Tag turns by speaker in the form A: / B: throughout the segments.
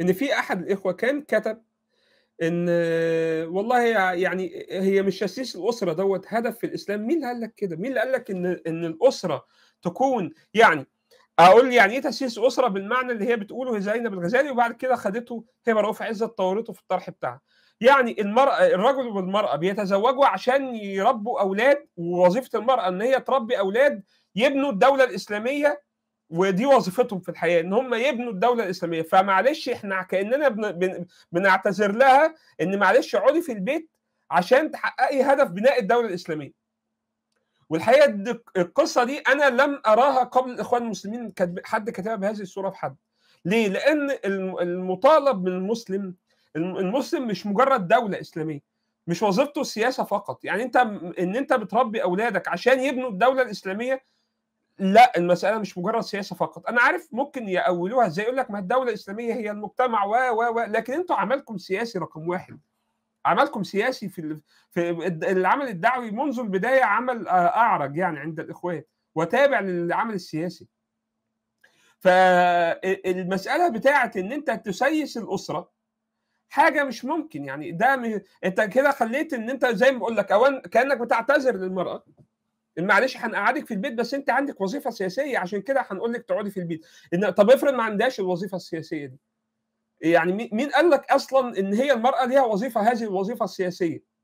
A: ان في احد الاخوه كان كتب ان والله يعني هي مش تاسيس الاسره دوت هدف في الاسلام مين اللي قال لك كده مين اللي قال لك ان ان الاسره تكون يعني اقول يعني ايه تاسيس اسره بالمعنى اللي هي بتقوله زينب الغزالي وبعد كده خدته هبه رؤوف عزت طورته في الطرح بتاعها يعني المرأة الرجل والمرأة بيتزوجوا عشان يربوا أولاد ووظيفة المرأة إن هي تربي أولاد يبنوا الدولة الإسلامية ودي وظيفتهم في الحقيقه ان هم يبنوا الدوله الاسلاميه فمعلش احنا كاننا بنعتذر لها ان معلش اقعدي في البيت عشان تحققي هدف بناء الدوله الاسلاميه والحقيقه القصه دي انا لم اراها قبل الاخوان المسلمين حد كتبها بهذه الصوره في حد ليه لان المطالب من المسلم المسلم مش مجرد دوله اسلاميه مش وظيفته السياسه فقط يعني انت ان انت بتربي اولادك عشان يبنوا الدوله الاسلاميه لا المساله مش مجرد سياسه فقط انا عارف ممكن يأولوها ازاي يقول لك ما الدوله الاسلاميه هي المجتمع و و و لكن انتوا عملكم سياسي رقم واحد عملكم سياسي في في العمل الدعوي منذ البدايه عمل آه، اعرج يعني عند الاخوان وتابع للعمل السياسي فالمساله بتاعه ان انت تسيس الاسره حاجه مش ممكن يعني ده انت كده خليت ان انت زي ما بقول لك اولا كانك بتعتذر للمراه معلش هنقعدك في البيت بس انت عندك وظيفه سياسيه عشان كده هنقول لك تقعدي في البيت إن طب افرض ما عندهاش الوظيفه السياسيه دي يعني مين قال لك اصلا ان هي المراه ليها وظيفه هذه الوظيفه السياسيه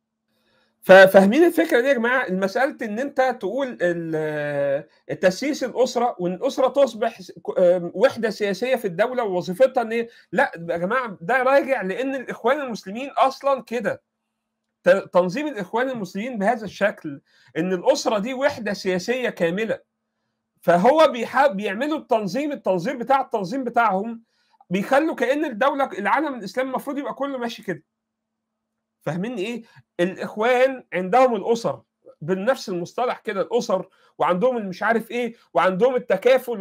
A: ففاهمين الفكره دي يا جماعه مساله ان انت تقول تاسيس الاسره وان الاسره تصبح وحده سياسيه في الدوله ووظيفتها ان لا يا جماعه ده راجع لان الاخوان المسلمين اصلا كده تنظيم الاخوان المسلمين بهذا الشكل ان الاسره دي وحده سياسيه كامله فهو بيحب بيعملوا التنظيم التنظير بتاع التنظيم بتاعهم بيخلوا كان الدوله العالم الاسلامي المفروض يبقى كله ماشي كده فاهمين ايه الاخوان عندهم الاسر بنفس المصطلح كده الاسر وعندهم مش عارف ايه وعندهم التكافل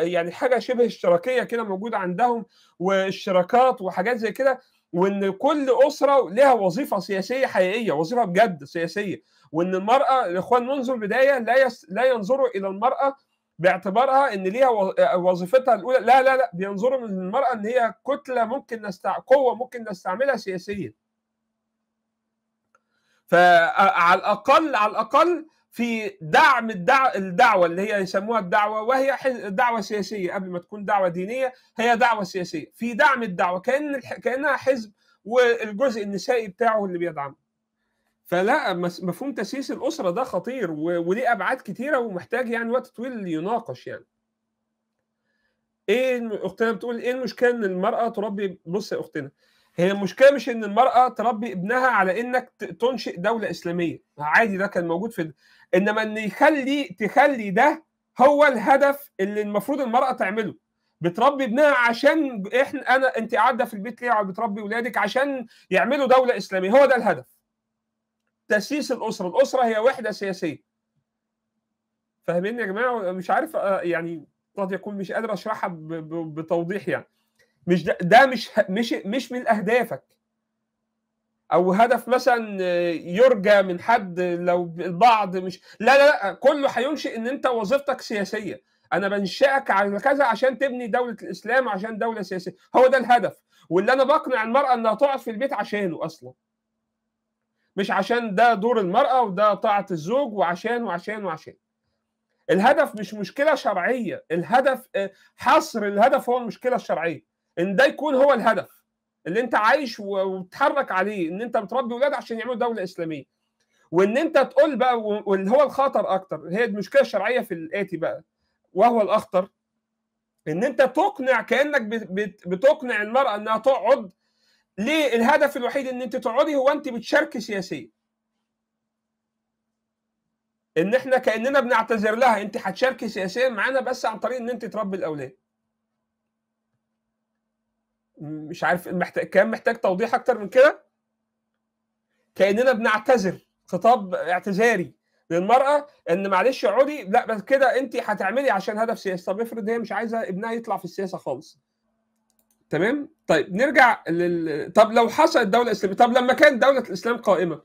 A: يعني حاجه شبه اشتراكيه كده موجوده عندهم واشتراكات وحاجات زي كده وان كل اسره لها وظيفه سياسيه حقيقيه وظيفه بجد سياسيه وان المراه الاخوان منذ البدايه لا يس... لا ينظروا الى المراه باعتبارها ان ليها وظيفتها الاولى لا لا لا بينظروا المراه ان هي كتله ممكن نستع... قوه ممكن نستعملها سياسيا فعلى الاقل على الاقل في دعم الدعوة, الدعوة اللي هي يسموها الدعوة وهي دعوة سياسية قبل ما تكون دعوة دينية هي دعوة سياسية في دعم الدعوة كأن كأنها حزب والجزء النسائي بتاعه اللي بيدعمه فلا مفهوم تسييس الأسرة ده خطير وليه أبعاد كتيرة ومحتاج يعني وقت طويل يناقش يعني ايه اختنا بتقول ايه المشكله ان المراه تربي بص يا اختنا هي المشكله مش ان المراه تربي ابنها على انك تنشئ دوله اسلاميه عادي ده كان موجود في ده. انما ان يخلي تخلي ده هو الهدف اللي المفروض المراه تعمله بتربي ابنها عشان احنا انا انت قاعده في البيت ليه بتربي اولادك عشان يعملوا دوله اسلاميه هو ده الهدف تاسيس الاسره الاسره هي وحده سياسيه فاهمين يا جماعه مش عارف آه، يعني قد يكون مش قادر اشرحها بتوضيح يعني مش ده, ده مش مش مش من اهدافك او هدف مثلا آه، يرجى من حد لو البعض مش لا لا لا كله هينشئ ان انت وظيفتك سياسيه انا بنشئك على كذا عشان تبني دوله الاسلام عشان دوله سياسيه هو ده الهدف واللي انا بقنع المراه انها تقعد في البيت عشانه اصلا مش عشان ده دور المراه وده طاعه الزوج وعشان وعشان وعشان الهدف مش مشكله شرعيه الهدف آه، حصر الهدف هو المشكله الشرعيه ان ده يكون هو الهدف اللي انت عايش وتحرك عليه ان انت بتربي ولاد عشان يعملوا دوله اسلاميه وان انت تقول بقى واللي هو الخطر اكتر هي المشكله الشرعيه في الاتي بقى وهو الاخطر ان انت تقنع كانك بتقنع المراه انها تقعد ليه الهدف الوحيد ان انت تقعدي هو انت بتشاركي سياسيا ان احنا كاننا بنعتذر لها انت هتشاركي سياسيا معانا بس عن طريق ان انت تربي الاولاد مش عارف محتاج كان محتاج توضيح اكتر من كده كاننا بنعتذر خطاب اعتذاري للمراه ان معلش اقعدي لا بس كده انت هتعملي عشان هدف سياسي طب افرض هي مش عايزه ابنها يطلع في السياسه خالص تمام طيب نرجع لل... طب لو حصلت الدوله الاسلاميه طب لما كانت دوله الاسلام قائمه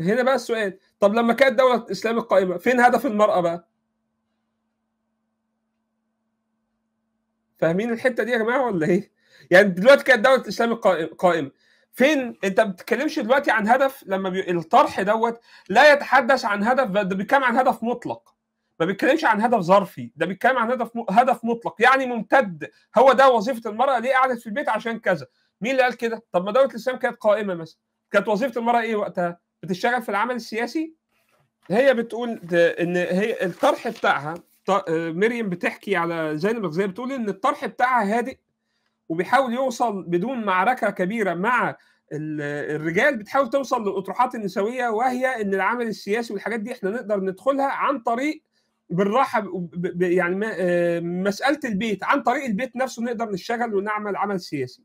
A: هنا بقى السؤال طب لما كانت دوله الاسلام قائمه فين هدف المراه بقى فاهمين الحته دي يا جماعه ولا ايه يعني دلوقتي كانت الدوله الاسلام قائمه فين انت ما بتتكلمش دلوقتي عن هدف لما بي... الطرح دوت لا يتحدث عن هدف ده بيتكلم عن هدف مطلق ما بيتكلمش عن هدف ظرفي ده بيتكلم عن هدف م... هدف مطلق يعني ممتد هو ده وظيفه المراه ليه قعدت في البيت عشان كذا مين اللي قال كده طب ما دوله الاسلام كانت قائمه مثلا كانت وظيفه المراه ايه وقتها بتشتغل في العمل السياسي هي بتقول ان هي الطرح بتاعها آه، مريم بتحكي على زينب الغزالي بتقول ان الطرح بتاعها هادئ وبيحاول يوصل بدون معركه كبيره مع الرجال بتحاول توصل للاطروحات النسويه وهي ان العمل السياسي والحاجات دي احنا نقدر ندخلها عن طريق بالراحه يعني آه، مساله البيت عن طريق البيت نفسه نقدر نشتغل ونعمل عمل سياسي.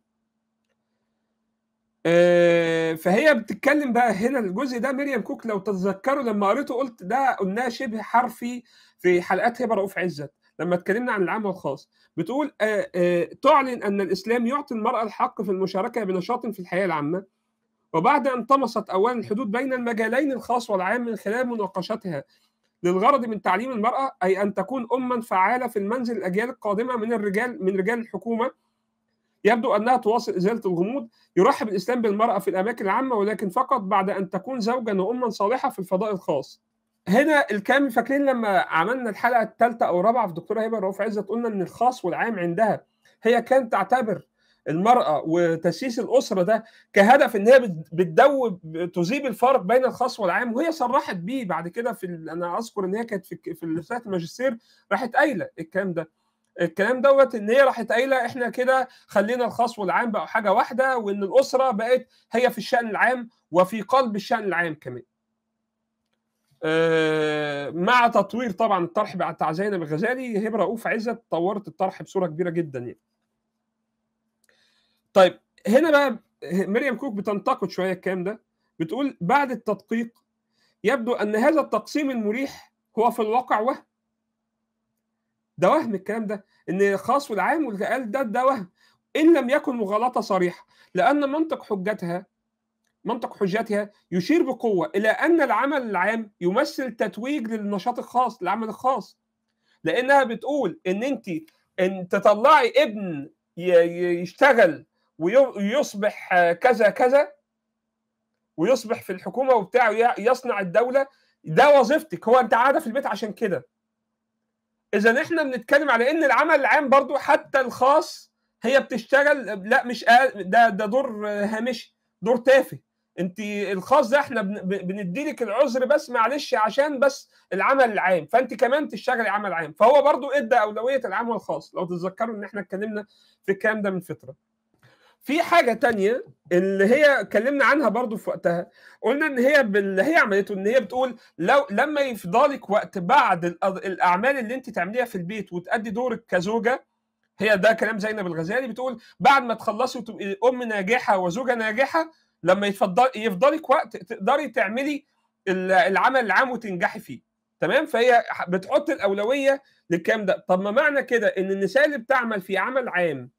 A: آه، فهي بتتكلم بقى هنا الجزء ده مريم كوك لو تتذكروا لما قريته قلت ده قلناه شبه حرفي في حلقات هبه رؤوف عزت لما اتكلمنا عن العام والخاص بتقول آه، آه، تعلن أن الإسلام يعطي المرأة الحق في المشاركة بنشاط في الحياة العامة وبعد أن طمست أولا الحدود بين المجالين الخاص والعام من خلال مناقشتها للغرض من تعليم المرأة أي أن تكون أما فعالة في المنزل الأجيال القادمة من الرجال من رجال الحكومة يبدو أنها تواصل إزالة الغموض يرحب الإسلام بالمرأة في الأماكن العامة ولكن فقط بعد أن تكون زوجا وأما صالحة في الفضاء الخاص هنا الكام فاكرين لما عملنا الحلقه الثالثه او الرابعه في دكتوره هبه رؤوف عزت قلنا ان الخاص والعام عندها هي كانت تعتبر المراه وتاسيس الاسره ده كهدف ان هي بتدوب تذيب الفرق بين الخاص والعام وهي صرحت بيه بعد كده في انا اذكر ان هي كانت في في رساله الماجستير راحت قايله الكلام ده الكلام دوت ان هي راحت قايله احنا كده خلينا الخاص والعام بقوا حاجه واحده وان الاسره بقت هي في الشان العام وفي قلب الشان العام كمان آه، مع تطوير طبعا الطرح بتاع زينب الغزالي هبه رؤوف عزت طورت الطرح بصوره كبيره جدا يعني. طيب هنا بقى مريم كوك بتنتقد شويه الكلام ده بتقول بعد التدقيق يبدو ان هذا التقسيم المريح هو في الواقع وهم ده وهم الكلام ده ان الخاص والعام واللي ده ده وهم ان لم يكن مغالطه صريحه لان منطق حجتها منطق حجتها يشير بقوة إلى أن العمل العام يمثل تتويج للنشاط الخاص للعمل الخاص لأنها بتقول إن أنت إن تطلعي ابن يشتغل ويصبح كذا كذا ويصبح في الحكومة وبتاع يصنع الدولة ده وظيفتك هو أنت قاعدة في البيت عشان كده إذا إحنا بنتكلم على إن العمل العام برضو حتى الخاص هي بتشتغل لا مش ده ده دور هامشي دور تافه انت الخاص ده احنا بنديلك العذر بس معلش عشان بس العمل العام فانت كمان تشتغلي عمل عام فهو برضو ادى اولويه العام والخاص لو تتذكروا ان احنا اتكلمنا في الكلام ده من فتره في حاجه تانية اللي هي اتكلمنا عنها برضو في وقتها قلنا ان هي اللي هي عملته ان هي بتقول لو لما يفضلك وقت بعد الاعمال اللي انت تعمليها في البيت وتادي دورك كزوجه هي ده كلام زينب الغزالي بتقول بعد ما تخلصي وتبقي ام ناجحه وزوجه ناجحه لما يفضل يفضلك وقت تقدري تعملي العمل العام وتنجحي فيه تمام فهي بتحط الاولويه للكلام ده طب ما معنى كده ان النساء اللي بتعمل في عمل عام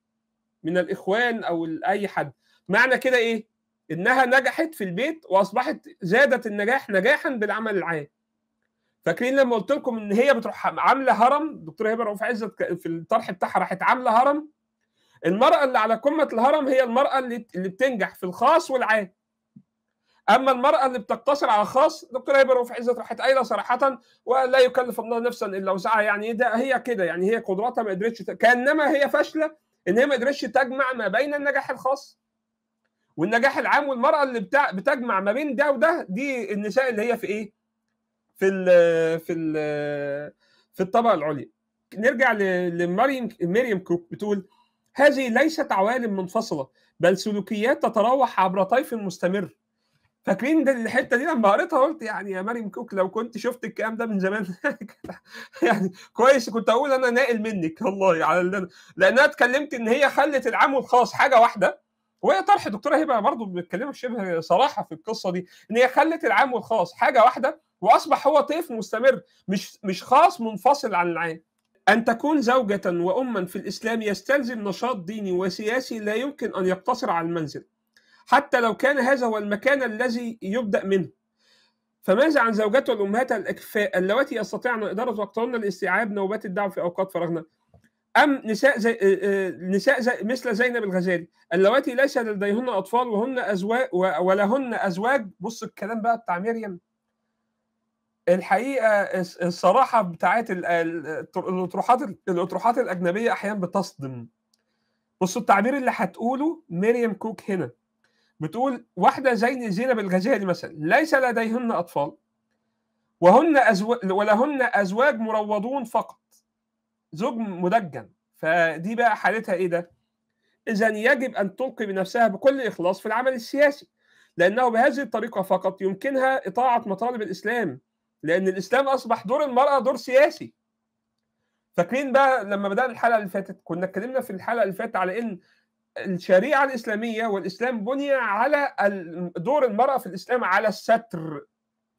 A: من الاخوان او اي حد معنى كده ايه انها نجحت في البيت واصبحت زادت النجاح نجاحا بالعمل العام فاكرين لما قلت لكم ان هي بتروح عامله هرم دكتور هبه رؤوف عزت في الطرح بتاعها راحت عامله هرم المرأة اللي على قمة الهرم هي المرأة اللي اللي بتنجح في الخاص والعام اما المراه اللي بتقتصر على الخاص دكتور هيبر وفي عزه راحت قايله صراحه ولا يكلف الله نفسا الا وسعها يعني إيه ده هي كده يعني هي قدراتها ما قدرتش كانما هي فاشله ان هي ما قدرتش تجمع ما بين النجاح الخاص والنجاح العام والمراه اللي بتاع بتجمع ما بين ده وده دي النساء اللي هي في ايه؟ في الـ في الـ في الطبقه العليا نرجع لمريم مريم كوك بتقول هذه ليست عوالم منفصله بل سلوكيات تتراوح عبر طيف مستمر فاكرين ده الحته دي لما قريتها قلت يعني يا مريم كوك لو كنت شفت الكلام ده من زمان يعني كويس كنت اقول انا ناقل منك والله على اللي أنا... لانها اتكلمت ان هي خلت العام والخاص حاجه واحده وهي طرح الدكتوره هبه برضه بنتكلم شبه صراحه في القصه دي ان هي خلت العام والخاص حاجه واحده واصبح هو طيف مستمر مش مش خاص منفصل عن العام أن تكون زوجة وأما في الإسلام يستلزم نشاط ديني وسياسي لا يمكن أن يقتصر على المنزل حتى لو كان هذا هو المكان الذي يبدأ منه فماذا عن زوجات والأمهات الأكفاء اللواتي يستطيعن إدارة وقتهن لاستيعاب نوبات الدعوة في أوقات فراغنا أم نساء زي آه، آه، نساء زي مثل زينب الغزالي اللواتي ليس لديهن أطفال وهن أزواج ولهن أزواج بص الكلام بقى بتاع مريم الحقيقه الصراحه بتاعت الاطروحات الاطروحات الاجنبيه احيانا بتصدم بصوا التعبير اللي هتقوله مريم كوك هنا بتقول واحده زي زينب الغزالي مثلا ليس لديهن اطفال وهن أزواج ولهن ازواج مروضون فقط زوج مدجن فدي بقى حالتها ايه ده؟ اذا يجب ان تلقي بنفسها بكل اخلاص في العمل السياسي لانه بهذه الطريقه فقط يمكنها اطاعه مطالب الاسلام لان الاسلام اصبح دور المراه دور سياسي فاكرين بقى لما بدانا الحلقه اللي فاتت كنا اتكلمنا في الحلقه اللي فاتت على ان الشريعه الاسلاميه والاسلام بني على دور المراه في الاسلام على الستر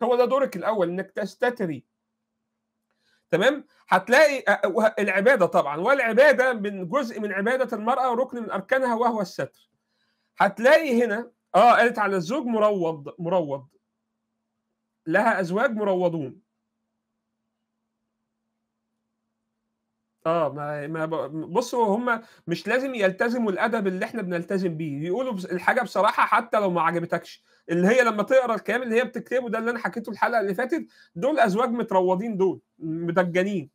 A: هو ده دورك الاول انك تستتري تمام هتلاقي العباده طبعا والعباده من جزء من عباده المراه وركن من اركانها وهو الستر هتلاقي هنا اه قالت على الزوج مروض مروض لها ازواج مروضون اه ما بصوا هم مش لازم يلتزموا الادب اللي احنا بنلتزم بيه يقولوا الحاجه بصراحه حتى لو ما عجبتكش اللي هي لما تقرا الكلام اللي هي بتكتبه ده اللي انا حكيته الحلقه اللي فاتت دول ازواج متروضين دول مدجنين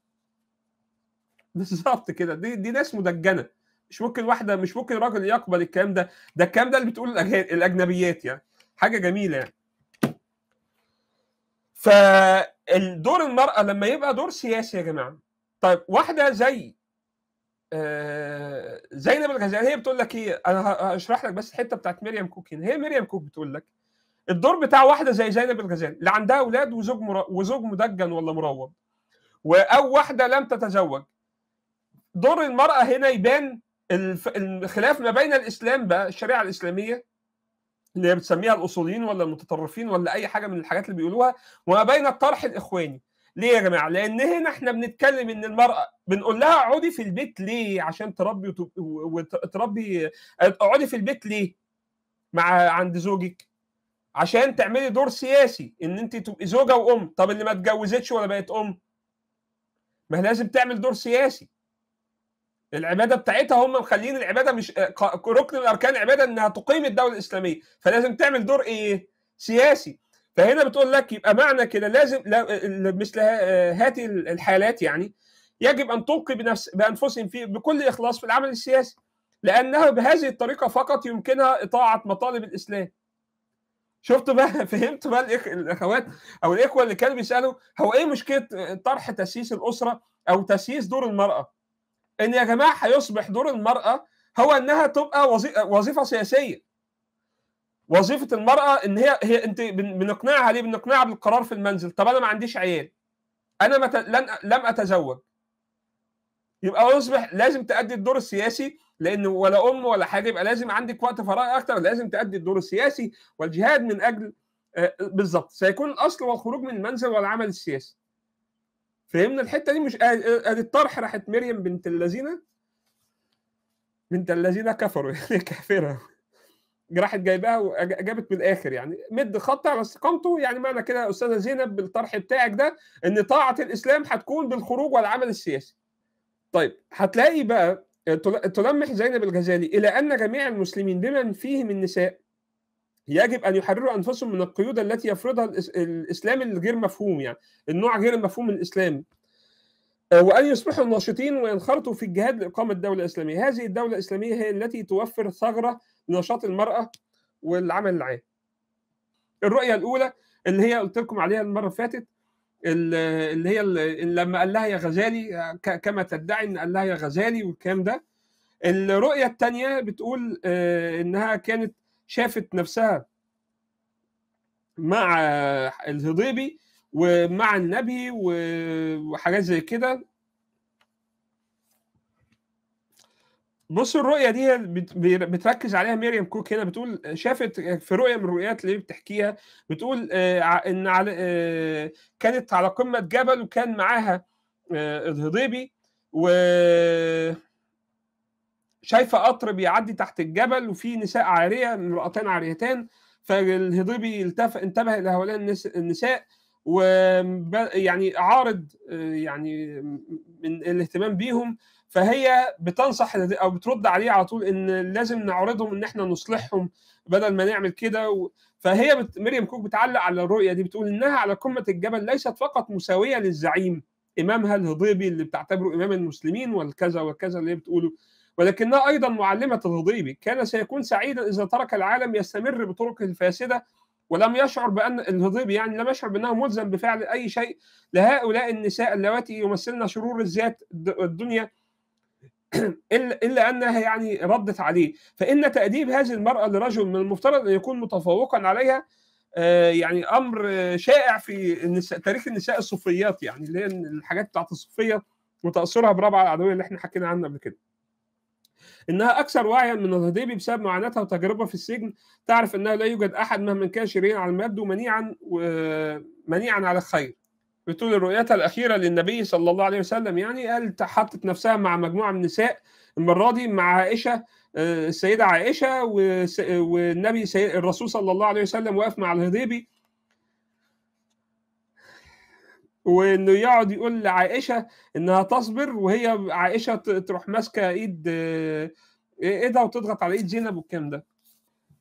A: بالظبط كده دي دي ناس مدجنه مش ممكن واحده مش ممكن راجل يقبل الكلام ده ده الكلام ده اللي بتقول الاجنبيات يعني حاجه جميله يعني فالدور المراه لما يبقى دور سياسي يا جماعه طيب واحده زي آه، زينب الغزالي هي بتقول لك ايه انا هشرح لك بس الحته بتاعت مريم كوكين هي مريم كوك بتقول لك الدور بتاع واحده زي زينب الغزالي اللي عندها اولاد وزوج مرا وزوج مدجن ولا مروض او واحده لم تتزوج دور المراه هنا يبان الخلاف ما بين الاسلام بقى الشريعه الاسلاميه اللي هي بتسميها الاصوليين ولا المتطرفين ولا اي حاجه من الحاجات اللي بيقولوها وما بين الطرح الاخواني ليه يا جماعه لان هنا احنا بنتكلم ان المراه بنقول لها اقعدي في البيت ليه عشان تربي وتربي اقعدي في البيت ليه مع عند زوجك عشان تعملي دور سياسي ان انت تبقي زوجه وام طب اللي ما اتجوزتش ولا بقت ام ما لازم تعمل دور سياسي العباده بتاعتها هم مخلين العباده مش آه، ركن من اركان العباده انها تقيم الدوله الاسلاميه فلازم تعمل دور ايه سياسي فهنا بتقول لك يبقى معنى كده لازم مثل آه، آه، هذه الحالات يعني يجب ان تلقي بنفس بانفسهم في بكل اخلاص في العمل السياسي لانه بهذه الطريقه فقط يمكنها اطاعه مطالب الاسلام شفت بقى فهمت بقى الاخوات او الاخوه اللي كانوا بيسالوا هو ايه مشكله طرح تاسيس الاسره او تاسيس دور المراه ان يا جماعه هيصبح دور المراه هو انها تبقى وظيفه سياسيه وظيفه المراه ان هي هي انت بنقنعها ليه؟ بنقنعها بالقرار في المنزل طب انا ما عنديش عيال انا مت... لن لم اتزوج يبقى يصبح لازم تأدي الدور السياسي لان ولا ام ولا حاجه يبقى لازم عندك وقت فراغ اكتر لازم تأدي الدور السياسي والجهاد من اجل آه، بالظبط سيكون الاصل والخروج من المنزل والعمل السياسي فهمنا الحته دي مش ادي آه، آه، آه، الطرح راحت مريم بنت اللذينه بنت اللذينه كفروا يعني كافره راحت جايباها وجابت من الاخر يعني مد خط على استقامته يعني معنى كده يا استاذه زينب بالطرح بتاعك ده ان طاعه الاسلام هتكون بالخروج والعمل السياسي. طيب هتلاقي بقى تلمح زينب الغزالي الى ان جميع المسلمين بمن فيهم النساء يجب ان يحرروا انفسهم من القيود التي يفرضها الاسلام الغير مفهوم يعني النوع غير المفهوم من الاسلام آه، وان يصبحوا ناشطين وينخرطوا في الجهاد لاقامه دوله اسلاميه هذه الدوله الاسلاميه هي التي توفر ثغره لنشاط المراه والعمل العام الرؤيه الاولى اللي هي قلت لكم عليها المره اللي فاتت اللي هي اللي لما قال لها يا غزالي آه، كما تدعي ان قال لها يا غزالي والكلام ده الرؤيه الثانيه بتقول آه، انها كانت شافت نفسها مع الهضيبي ومع النبي وحاجات زي كده بص الرؤية دي بتركز عليها مريم كوك هنا بتقول شافت في رؤية من الرؤيات اللي بتحكيها بتقول آه، إن آه، كانت على قمة جبل وكان معاها آه، الهضيبي و شايفه قطر بيعدي تحت الجبل وفي نساء عاريه امراتان عاريتان فالهضيبي التف... انتبه الى هؤلاء النساء و يعني عارض آه، يعني من الاهتمام بيهم فهي بتنصح او بترد عليه على طول ان لازم نعرضهم ان احنا نصلحهم بدل ما نعمل كده و... فهي بت... مريم كوك بتعلق على الرؤيه دي بتقول انها على قمه الجبل ليست فقط مساويه للزعيم امامها الهضيبي اللي بتعتبره امام المسلمين والكذا والكذا اللي هي بتقوله ولكنها أيضا معلمة الهضيبي كان سيكون سعيدا إذا ترك العالم يستمر بطرقه الفاسدة ولم يشعر بأن الهضيبي يعني لم يشعر بأنه ملزم بفعل أي شيء لهؤلاء النساء اللواتي يمثلن شرور الذات الدنيا الا انها يعني ردت عليه فان تاديب هذه المراه لرجل من المفترض ان يكون متفوقا عليها آه، يعني امر شائع في النساء تاريخ النساء الصوفيات يعني اللي هي الحاجات بتاعت الصوفيه وتاثرها بربع العدويه اللي احنا حكينا عنها قبل كده انها اكثر وعيا من الهضيبي بسبب معاناتها وتجربه في السجن تعرف انه لا يوجد احد مهما كان شريرا على المادة منيعا ومنيعا على الخير بتقول رؤيتها الاخيره للنبي صلى الله عليه وسلم يعني قال حطت نفسها مع مجموعه من النساء المره دي مع عائشه آه، السيده عائشه والنبي الرسول صلى الله عليه وسلم واقف مع الهضيبي وانه يقعد يقول لعائشه انها تصبر وهي عائشه تروح ماسكه ايد آه، ايه ده وتضغط على ايد زينب والكلام ده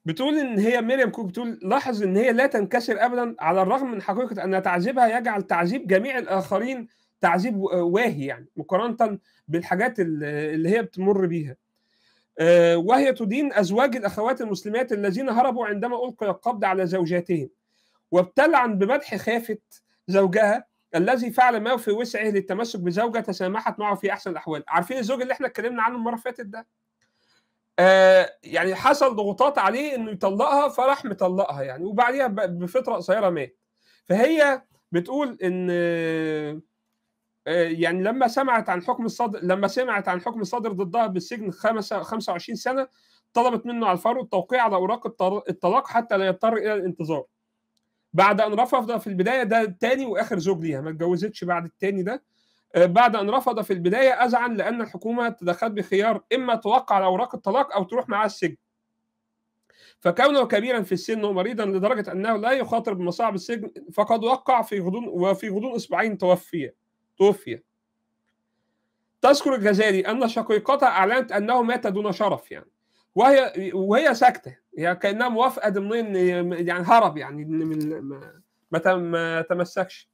A: بتقول ان هي مريم كوك بتقول لاحظ ان هي لا تنكسر ابدا على الرغم من حقيقه ان تعذيبها يجعل تعذيب جميع الاخرين تعذيب آه، واهي يعني مقارنه بالحاجات اللي هي بتمر بيها آه، وهي تدين ازواج الاخوات المسلمات الذين هربوا عندما القي القبض على زوجاتهم وابتلعن بمدح خافت زوجها الذي فعل ما في وسعه للتمسك بزوجه تسامحت معه في احسن الاحوال عارفين الزوج اللي احنا اتكلمنا عنه المره اللي فاتت ده آه يعني حصل ضغوطات عليه انه يطلقها فراح مطلقها يعني وبعديها بفتره قصيره مات فهي بتقول ان آه يعني لما سمعت عن حكم الصدر لما سمعت عن حكم الصدر ضدها بالسجن 25 سنه طلبت منه على الفور التوقيع على اوراق الطلاق حتى لا يضطر الى الانتظار بعد ان رفض في البدايه ده تاني واخر زوج ليها ما اتجوزتش بعد التاني ده آه، بعد ان رفض في البدايه اذعن لان الحكومه تدخلت بخيار اما توقع على اوراق الطلاق او تروح معاه السجن فكونه كبيرا في السن ومريضا لدرجه انه لا يخاطر بمصاعب السجن فقد وقع في غضون وفي غضون اسبوعين توفي توفي تذكر الغزالي ان شقيقتها اعلنت انه مات دون شرف يعني وهي وهي ساكته هي كانها موافقه ضمنيا يعني هرب يعني من ما, ما تمسكش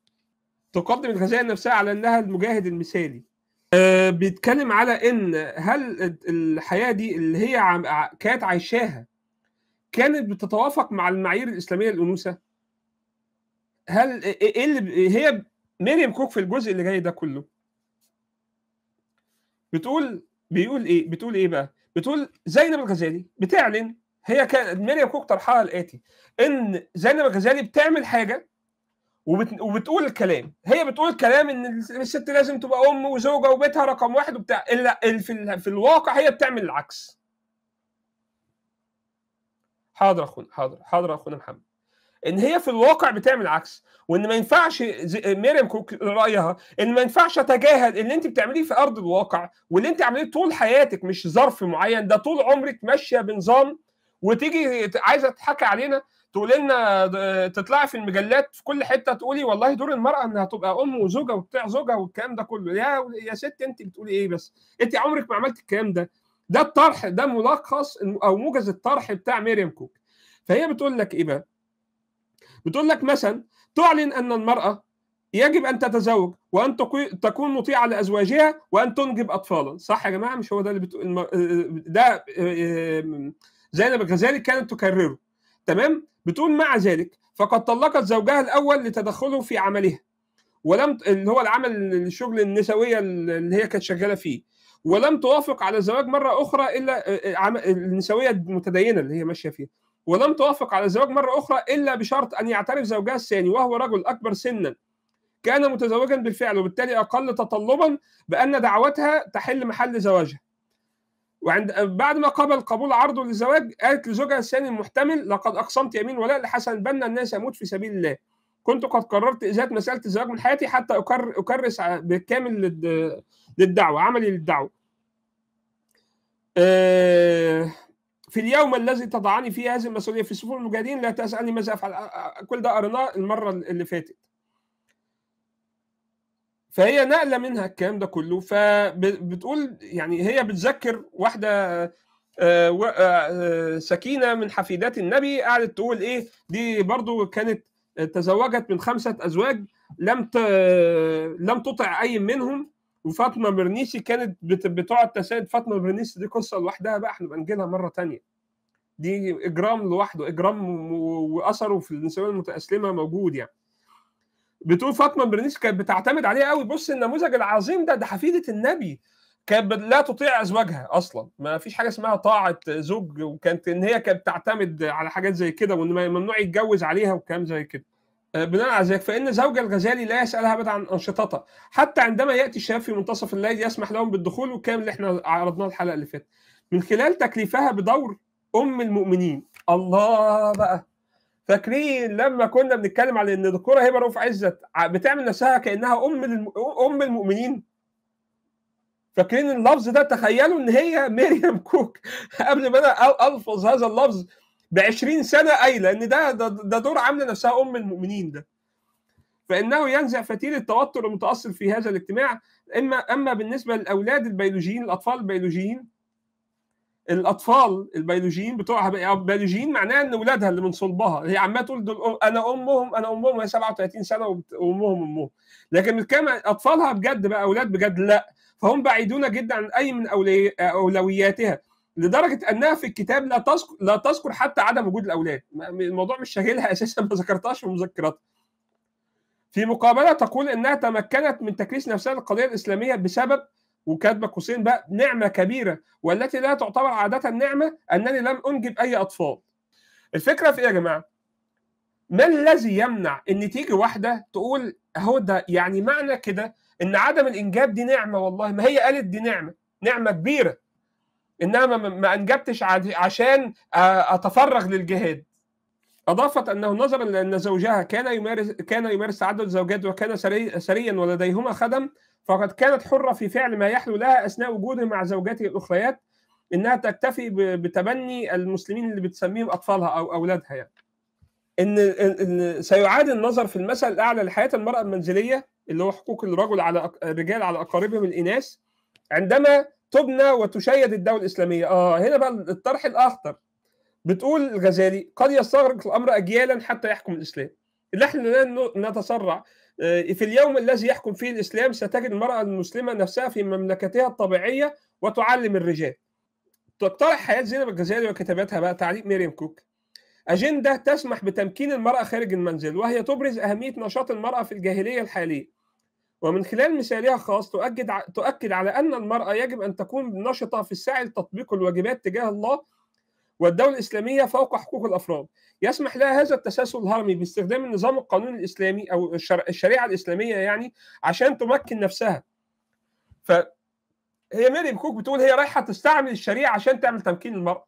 A: تقدم الخزائن نفسها على انها المجاهد المثالي أه بيتكلم على ان هل الحياه دي اللي هي كانت عايشاها كانت بتتوافق مع المعايير الاسلاميه للانوثه؟ هل ايه اللي هي مريم كوك في الجزء اللي جاي ده كله بتقول بيقول ايه؟ بتقول ايه بقى؟ بتقول زينب الغزالي بتعلن هي كان مريم كوك طرحها الاتي ان زينب الغزالي بتعمل حاجه وبت... وبتقول الكلام هي بتقول الكلام ان الست لازم تبقى ام وزوجه وبيتها رقم واحد وبتاع الا في, ال... في الواقع هي بتعمل العكس حاضر اخونا حاضر حاضر اخونا محمد ان هي في الواقع بتعمل عكس وان ما ينفعش ميريم كوك رايها ان ما ينفعش اتجاهل اللي انت بتعمليه في ارض الواقع واللي انت عمليه طول حياتك مش ظرف معين ده طول عمرك ماشيه بنظام وتيجي عايزه تضحكي علينا تقول لنا تطلعي في المجلات في كل حته تقولي والله دور المراه انها تبقى ام وزوجه وبتاع زوجها والكلام ده كله يا يا ست انت بتقولي ايه بس انت عمرك ما عملت الكلام ده ده الطرح ده ملخص او موجز الطرح بتاع ميريم كوك فهي بتقول لك ايه بقى بتقول لك مثلا تعلن أن المرأة يجب أن تتزوج وأن تكون مطيعة لأزواجها وأن تنجب أطفالا صح يا جماعة مش هو ده اللي بتقول آه، آه، ده آه، زينب الغزالي كانت تكرره تمام بتقول مع ذلك فقد طلقت زوجها الأول لتدخله في عملها ولم اللي هو العمل الشغل النسويه اللي هي كانت شغاله فيه ولم توافق على الزواج مره اخرى الا النسويه المتدينه اللي هي ماشيه فيها ولم توافق على الزواج مرة أخرى إلا بشرط أن يعترف زوجها الثاني وهو رجل أكبر سنا كان متزوجا بالفعل وبالتالي أقل تطلبا بأن دعوتها تحل محل زواجها وعند بعد ما قبل قبول عرضه للزواج قالت لزوجها الثاني المحتمل لقد اقسمت يمين ولاء لحسن البنا الناس يموت في سبيل الله كنت قد قررت ازاله مساله الزواج من حياتي حتى أكر اكرس بالكامل للدعوه عملي للدعوه. آه، في اليوم الذي تضعني فيه هذه المسؤوليه في صفوف المجاهدين لا تسالني ماذا افعل كل ده قرناه المره اللي فاتت فهي نقله منها الكلام ده كله فبتقول يعني هي بتذكر واحده آه، آه، آه، سكينه من حفيدات النبي قعدت تقول ايه دي برضو كانت تزوجت من خمسه ازواج لم لم تطع اي منهم وفاطمه برنيسي كانت بتقعد تساعد فاطمه برنيسي دي قصه لوحدها بقى احنا بنجيلها مره تانية دي اجرام لوحده اجرام واثره في النسوان المتاسلمه موجود يعني بتقول فاطمه برنيسي كانت بتعتمد عليه قوي بص النموذج العظيم ده ده حفيده النبي كانت لا تطيع ازواجها اصلا ما فيش حاجه اسمها طاعه زوج وكانت ان هي كانت تعتمد على حاجات زي كده وان ممنوع يتجوز عليها وكلام زي كده آه، بناء على ذلك فإن زوج الغزالي لا يسألها أبدا عن أنشطتها حتى عندما يأتي الشباب في منتصف الليل يسمح لهم بالدخول والكلام اللي احنا عرضناه الحلقة اللي فاتت من خلال تكليفها بدور أم المؤمنين الله بقى فاكرين لما كنا بنتكلم على ان الدكتوره هبه رؤوف عزت بتعمل نفسها كانها ام ام المؤمنين فاكرين اللفظ ده تخيلوا ان هي مريم كوك قبل ما انا الفظ هذا اللفظ ب 20 سنه قايله ان ده ده دور عامله نفسها ام المؤمنين ده فانه ينزع فتيل التوتر المتاصل في هذا الاجتماع اما اما بالنسبه للاولاد البيولوجيين الاطفال البيولوجيين الاطفال البيولوجيين بتوعها بيولوجيين معناها ان اولادها اللي من صلبها هي عماله تقول دول انا امهم انا امهم هي 37 سنه وامهم امهم لكن بتتكلم اطفالها بجد بقى اولاد بجد لا فهم بعيدون جدا عن اي من اولوياتها لدرجه انها في الكتاب لا تذكر لا تذكر حتى عدم وجود الاولاد الموضوع مش شاغلها اساسا ما ذكرتهاش في مذكراتها في مقابله تقول انها تمكنت من تكريس نفسها للقضيه الاسلاميه بسبب وكاتبه قوسين بقى نعمه كبيره والتي لا تعتبر عاده نعمه انني لم انجب اي اطفال الفكره في ايه يا جماعه ما الذي يمنع ان تيجي واحده تقول اهو ده يعني معنى كده ان عدم الانجاب دي نعمه والله ما هي قالت دي نعمه نعمه كبيره انما ما انجبتش عشان آه، اتفرغ للجهاد أضافت أنه نظرا لأن زوجها كان يمارس كان يمارس تعدد الزوجات وكان سري سريا ولديهما خدم فقد كانت حرة في فعل ما يحلو لها أثناء وجودها مع زوجاته الأخريات إنها تكتفي بتبني المسلمين اللي بتسميهم أطفالها أو أولادها يعني. إن سيعاد النظر في المثل الأعلى لحياة المرأة المنزلية اللي هو حقوق الرجل على الرجال على أقاربهم الإناث عندما تبنى وتشيد الدولة الإسلامية آه هنا بقى الطرح الأخطر بتقول الغزالي قد يستغرق الأمر أجيالا حتى يحكم الإسلام احنا نتسرع آه، في اليوم الذي يحكم فيه الإسلام ستجد المرأة المسلمة نفسها في مملكتها الطبيعية وتعلم الرجال تقترح حياة زينب الغزالي وكتاباتها بقى تعليق مريم كوك أجندة تسمح بتمكين المرأة خارج المنزل وهي تبرز أهمية نشاط المرأة في الجاهلية الحالية ومن خلال مثالها الخاص تؤكد تؤكد على أن المرأة يجب أن تكون نشطة في السعي لتطبيق الواجبات تجاه الله والدولة الإسلامية فوق حقوق الأفراد يسمح لها هذا التسلسل الهرمي باستخدام النظام القانوني الإسلامي أو الشريعة الإسلامية يعني عشان تمكن نفسها ف هي ميري بكوك بتقول هي رايحة تستعمل الشريعة عشان تعمل تمكين المرأة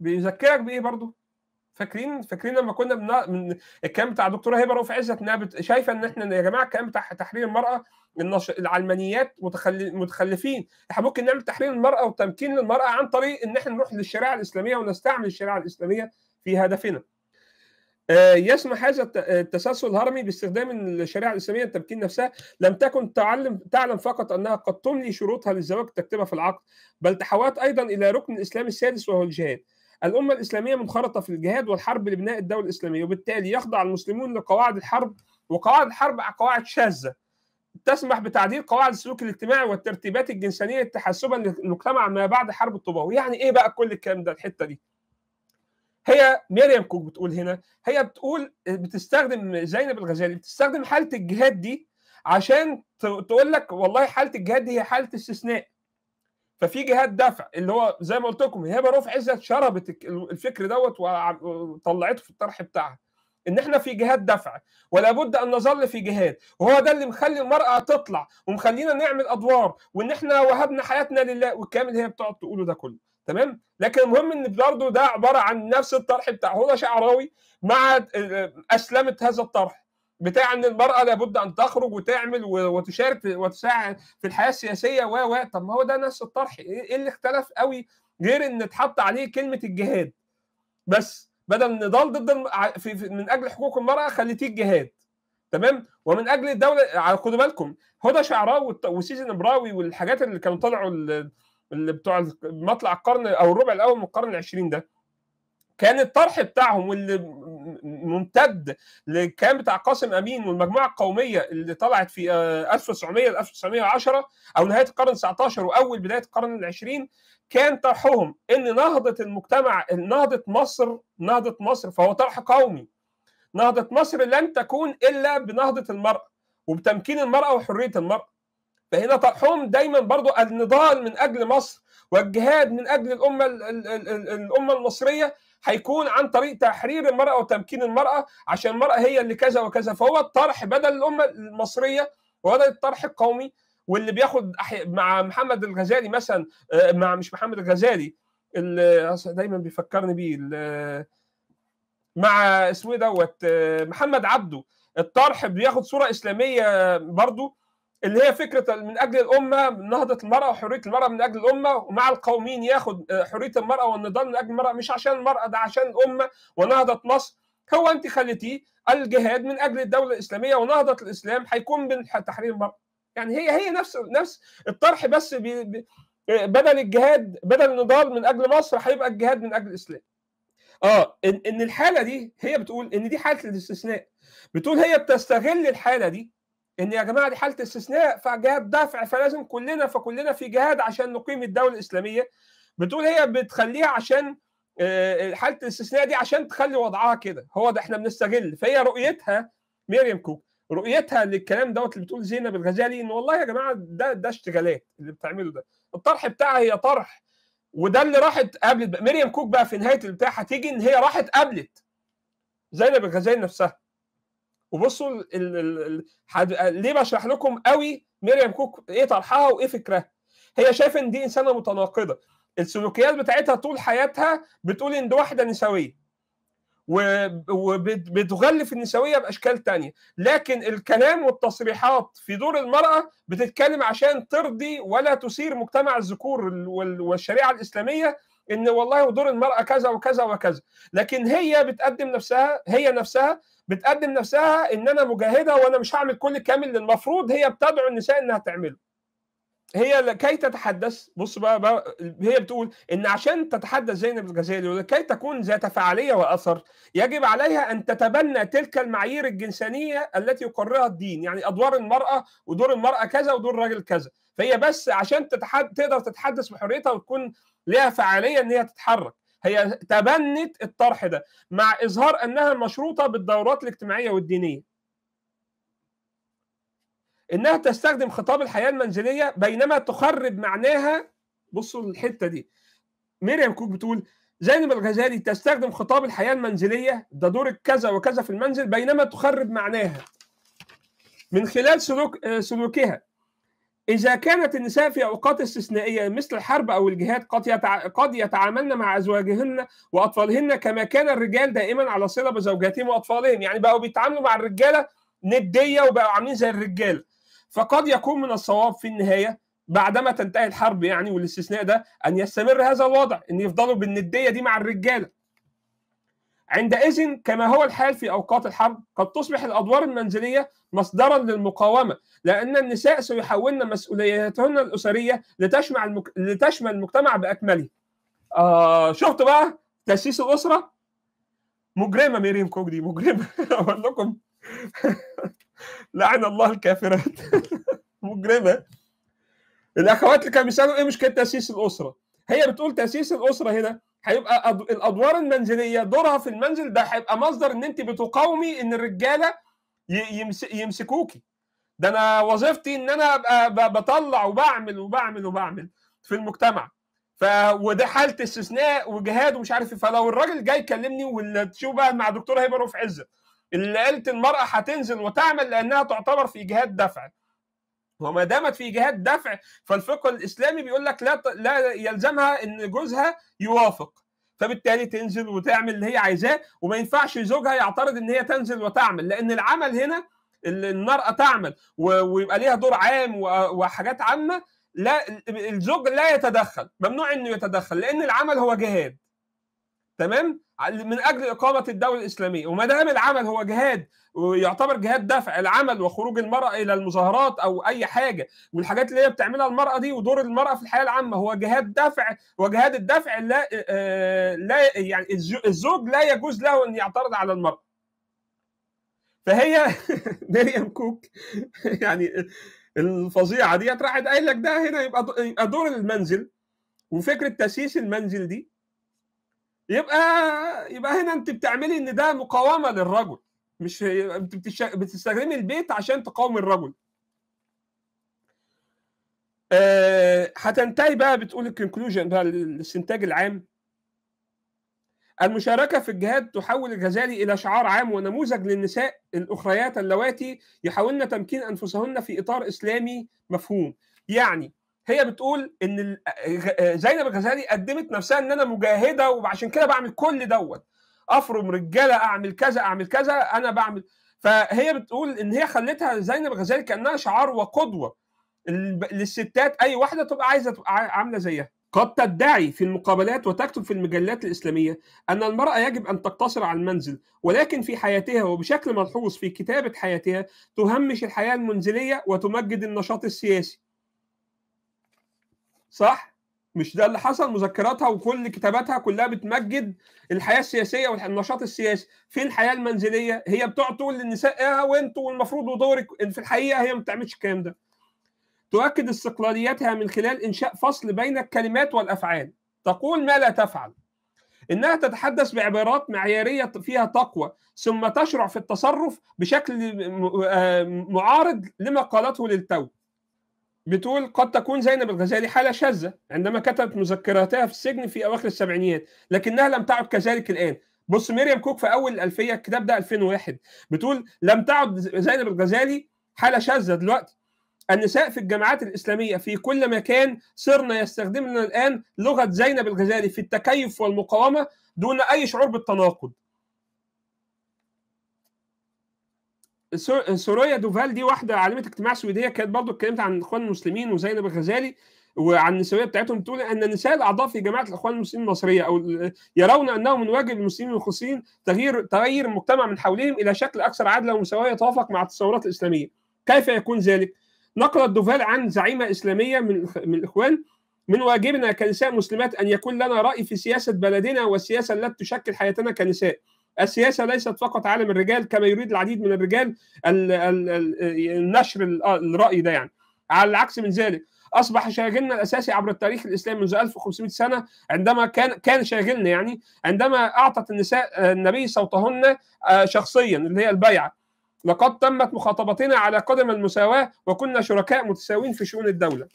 A: بيذكرك بإيه برضه فاكرين فاكرين لما كنا بنا... من الكلام بتاع الدكتوره هبه رؤوف عزت انها بت... شايفه ان احنا يا جماعه الكلام بتاع تحرير المراه النش... العلمانيات متخل... متخلفين احنا ممكن نعمل تحرير المراه وتمكين للمراه عن طريق ان احنا نروح للشريعه الاسلاميه ونستعمل الشريعه الاسلاميه في هدفنا. آه، يسمح هذا آه، التسلسل الهرمي باستخدام الشريعه الاسلاميه لتمكين نفسها لم تكن تعلم تعلم فقط انها قد تملي شروطها للزواج تكتبها في العقد بل تحولت ايضا الى ركن الاسلام السادس وهو الجهاد الأمة الإسلامية منخرطة في الجهاد والحرب لبناء الدولة الإسلامية وبالتالي يخضع المسلمون لقواعد الحرب وقواعد الحرب قواعد شاذة تسمح بتعديل قواعد السلوك الاجتماعي والترتيبات الجنسانية تحسبا للمجتمع ما بعد حرب الطوباوي يعني إيه بقى كل الكلام ده الحتة دي هي مريم كوك بتقول هنا هي بتقول بتستخدم زينب الغزالي بتستخدم حاله الجهاد دي عشان تقول لك والله حاله الجهاد دي هي حاله استثناء ففي جهات دفع اللي هو زي ما قلت لكم هبه روف عزت شربت الفكر دوت وطلعته في الطرح بتاعها ان احنا في جهات دفع ولا بد ان نظل في جهات وهو ده اللي مخلي المراه تطلع ومخلينا نعمل ادوار وان احنا وهبنا حياتنا لله والكلام اللي هي بتقعد تقوله ده كله تمام لكن المهم ان برضه ده عباره عن نفس الطرح بتاع هو شعراوي مع اسلمت هذا الطرح بتاع ان المراه لابد ان تخرج وتعمل وتشارك وتساعد في الحياه السياسيه و و طب ما هو ده نفس الطرح ايه, إيه اللي اختلف قوي غير ان اتحط عليه كلمه الجهاد بس بدل نضال ضد في من اجل حقوق المراه خليتيه الجهاد تمام ومن اجل الدوله خدوا بالكم هدى شعراوي وسيزن براوي والحاجات اللي كانوا طلعوا اللي بتوع مطلع القرن او الربع الاول من القرن العشرين ده كان الطرح بتاعهم واللي ممتد للكلام بتاع قاسم امين والمجموعه القوميه اللي طلعت في 1900 آه، ل 1910 او نهايه القرن 19 واول بدايه القرن العشرين كان طرحهم ان نهضه المجتمع نهضه مصر نهضه مصر فهو طرح قومي نهضه مصر لن تكون الا بنهضه المراه وبتمكين المراه وحريه المراه فهنا طرحهم دايما برضو النضال من اجل مصر والجهاد من اجل الامه الامه المصريه هيكون عن طريق تحرير المراه وتمكين المراه عشان المراه هي اللي كذا وكذا فهو الطرح بدل الامه المصريه وبدل الطرح القومي واللي بياخد مع محمد الغزالي مثلا آه، مع مش محمد الغزالي اللي دايما بيفكرني بيه مع اسمه إيه دوت آه، محمد عبده الطرح بياخد صوره اسلاميه برضه اللي هي فكره من اجل الامه من نهضه المراه وحريه المراه من اجل الامه ومع القوميين ياخد آه، حريه المراه والنضال من اجل المراه مش عشان المراه ده عشان الامه ونهضه مصر هو انت خليتيه الجهاد من اجل الدوله الاسلاميه ونهضه الاسلام هيكون من تحرير المراه يعني هي هي نفس نفس الطرح بس بي بي آه، بدل الجهاد بدل النضال من اجل مصر هيبقى الجهاد من اجل الاسلام اه ان الحاله دي هي بتقول ان دي حاله الاستثناء بتقول هي بتستغل الحاله دي ان يا جماعه دي حاله استثناء فجهاد دفع فلازم كلنا فكلنا في جهاد عشان نقيم الدوله الاسلاميه بتقول هي بتخليها عشان آه، آه، حاله الاستثناء دي عشان تخلي وضعها كده هو ده احنا بنستغل فهي رؤيتها مريم كوك رؤيتها للكلام دوت اللي بتقول زينب الغزالي ان والله يا جماعه ده ده اشتغالات اللي بتعمله ده الطرح بتاعها هي طرح وده اللي راحت قابلت مريم كوك بقى في نهايه البتاع هتيجي ان هي راحت قابلت زينب الغزالي نفسها وبصوا ال ال ال حد... ليه بشرح لكم قوي مريم كوك ايه طرحها وايه فكرها هي شايفه ان دي انسانه متناقضه السلوكيات بتاعتها طول حياتها بتقول ان دي واحده نسويه وبتغلف النسويه باشكال تانية لكن الكلام والتصريحات في دور المراه بتتكلم عشان ترضي ولا تثير مجتمع الذكور والشريعه الاسلاميه ان والله دور المراه كذا وكذا وكذا لكن هي بتقدم نفسها هي نفسها بتقدم نفسها ان انا مجاهده وانا مش هعمل كل الكامل اللي المفروض هي بتدعو النساء انها تعمله هي لكي تتحدث بص بقى, بقى هي بتقول ان عشان تتحدث زينب الغزالي ولكي تكون ذات فعاليه واثر يجب عليها ان تتبنى تلك المعايير الجنسانيه التي يقررها الدين يعني ادوار المراه ودور المراه كذا ودور الراجل كذا فهي بس عشان تتحد... تقدر تتحدث بحريتها وتكون لها فعاليه ان هي تتحرك هي تبنت الطرح ده مع إظهار أنها مشروطة بالدورات الاجتماعية والدينية انها تستخدم خطاب الحياه المنزليه بينما تخرب معناها بصوا الحته دي ميريام كوك بتقول زينب الغزالي تستخدم خطاب الحياه المنزليه ده دور كذا وكذا في المنزل بينما تخرب معناها من خلال سلوك آه، سلوكها إذا كانت النساء في أوقات استثنائية مثل الحرب أو الجهاد قد يتع... قد يتعاملن مع أزواجهن وأطفالهن كما كان الرجال دائما على صلة بزوجاتهم وأطفالهم، يعني بقوا بيتعاملوا مع الرجالة ندية وبقوا عاملين زي الرجالة. فقد يكون من الصواب في النهاية بعدما تنتهي الحرب يعني والاستثناء ده أن يستمر هذا الوضع، أن يفضلوا بالندية دي مع الرجالة. عندئذ كما هو الحال في أوقات الحرب قد تصبح الأدوار المنزلية مصدرا للمقاومة لأن النساء سيحولن مسؤولياتهن الأسرية لتشمل المك... لتشمل المجتمع بأكمله. آه شفت بقى تأسيس الأسرة مجرمة ميريم كوك دي مجرمة أقول لكم لعن الله الكافرات مجرمة الأخوات اللي كانوا بيسألوا إيه مشكلة تأسيس الأسرة؟ هي بتقول تأسيس الأسرة هنا هيبقى الادوار المنزليه دورها في المنزل ده هيبقى مصدر ان انت بتقاومي ان الرجاله يمسكوكي ده انا وظيفتي ان انا ابقى بطلع وبعمل وبعمل وبعمل في المجتمع ف وده حاله استثناء وجهاد ومش عارف إيه. فلو الراجل جاي يكلمني واللي تشوف بقى مع دكتور هيبه رؤوف عزه اللي قالت المراه هتنزل وتعمل لانها تعتبر في جهاد دفع وما دامت في جهات دفع فالفقه الاسلامي بيقول لك لا لا يلزمها ان جوزها يوافق فبالتالي تنزل وتعمل اللي هي عايزاه وما ينفعش زوجها يعترض ان هي تنزل وتعمل لان العمل هنا المرأة تعمل ويبقى ليها دور عام وحاجات عامة لا الزوج لا يتدخل ممنوع انه يتدخل لان العمل هو جهاد تمام من اجل اقامه الدوله الاسلاميه وما دام العمل هو جهاد ويعتبر جهاد دفع العمل وخروج المراه الى المظاهرات او اي حاجه والحاجات اللي هي بتعملها المراه دي ودور المراه في الحياه العامه هو جهاد دفع وجهاد الدفع لا آه، آه، لا يعني الزوج لا يجوز له ان يعترض على المراه فهي مريم كوك يعني الفظيعه ديت راحت قايل لك ده هنا يبقى يبقى دور المنزل وفكره تاسيس المنزل دي يبقى يبقى هنا انت بتعملي ان ده مقاومه للرجل مش انت بتستخدمي البيت عشان تقاومي الرجل آه، هتنتهي بقى بتقول الكونكلوجن بقى الاستنتاج العام المشاركة في الجهاد تحول الغزالي إلى شعار عام ونموذج للنساء الأخريات اللواتي يحاولن تمكين أنفسهن في إطار إسلامي مفهوم يعني هي بتقول ان آه، زينب الغزالي قدمت نفسها ان انا مجاهده وعشان كده بعمل كل دوت افرم رجاله اعمل كذا اعمل كذا انا بعمل فهي بتقول ان هي خلتها زينب الغزالي كانها شعار وقدوه للستات اي واحده تبقى عايزه تبقى عامله زيها قد تدعي في المقابلات وتكتب في المجلات الإسلامية أن المرأة يجب أن تقتصر على المنزل ولكن في حياتها وبشكل ملحوظ في كتابة حياتها تهمش الحياة المنزلية وتمجد النشاط السياسي صح مش ده اللي حصل مذكراتها وكل كتاباتها كلها بتمجد الحياه السياسيه والنشاط السياسي في الحياه المنزليه هي بتقعد تقول للنساء اه وانتوا والمفروض ودورك في الحقيقه هي ما بتعملش الكلام ده تؤكد استقلاليتها من خلال انشاء فصل بين الكلمات والافعال تقول ما لا تفعل انها تتحدث بعبارات معياريه فيها تقوى ثم تشرع في التصرف بشكل آه، معارض لما قالته للتو بتقول قد تكون زينب الغزالي حالة شاذة عندما كتبت مذكراتها في السجن في أواخر السبعينيات لكنها لم تعد كذلك الآن بص مريم كوك في أول الألفية الكتاب ده 2001 بتقول لم تعد زينب الغزالي حالة شاذة دلوقتي النساء في الجامعات الإسلامية في كل مكان صرنا يستخدمنا الآن لغة زينب الغزالي في التكيف والمقاومة دون أي شعور بالتناقض سوريا دوفال دي واحده عالمه اجتماع سويديه كانت برضه اتكلمت عن الاخوان المسلمين وزينب الغزالي وعن النسويه بتاعتهم بتقول ان النساء الاعضاء في جماعه الاخوان المسلمين المصريه او يرون انه من واجب المسلمين المخلصين تغيير تغيير المجتمع من حولهم الى شكل اكثر عدلا ومساواه يتوافق مع التصورات الاسلاميه. كيف يكون ذلك؟ نقلت دوفال عن زعيمه اسلاميه من من الاخوان من واجبنا كنساء مسلمات ان يكون لنا راي في سياسه بلدنا والسياسه التي تشكل حياتنا كنساء. السياسه ليست فقط عالم الرجال كما يريد العديد من الرجال النشر الراي ده يعني على العكس من ذلك اصبح شاغلنا الاساسي عبر التاريخ الاسلامي منذ 1500 سنه عندما كان كان شاغلنا يعني عندما اعطت النساء النبي صوتهن آه، شخصيا اللي هي البيعه لقد تمت مخاطبتنا على قدم المساواه وكنا شركاء متساوين في شؤون الدوله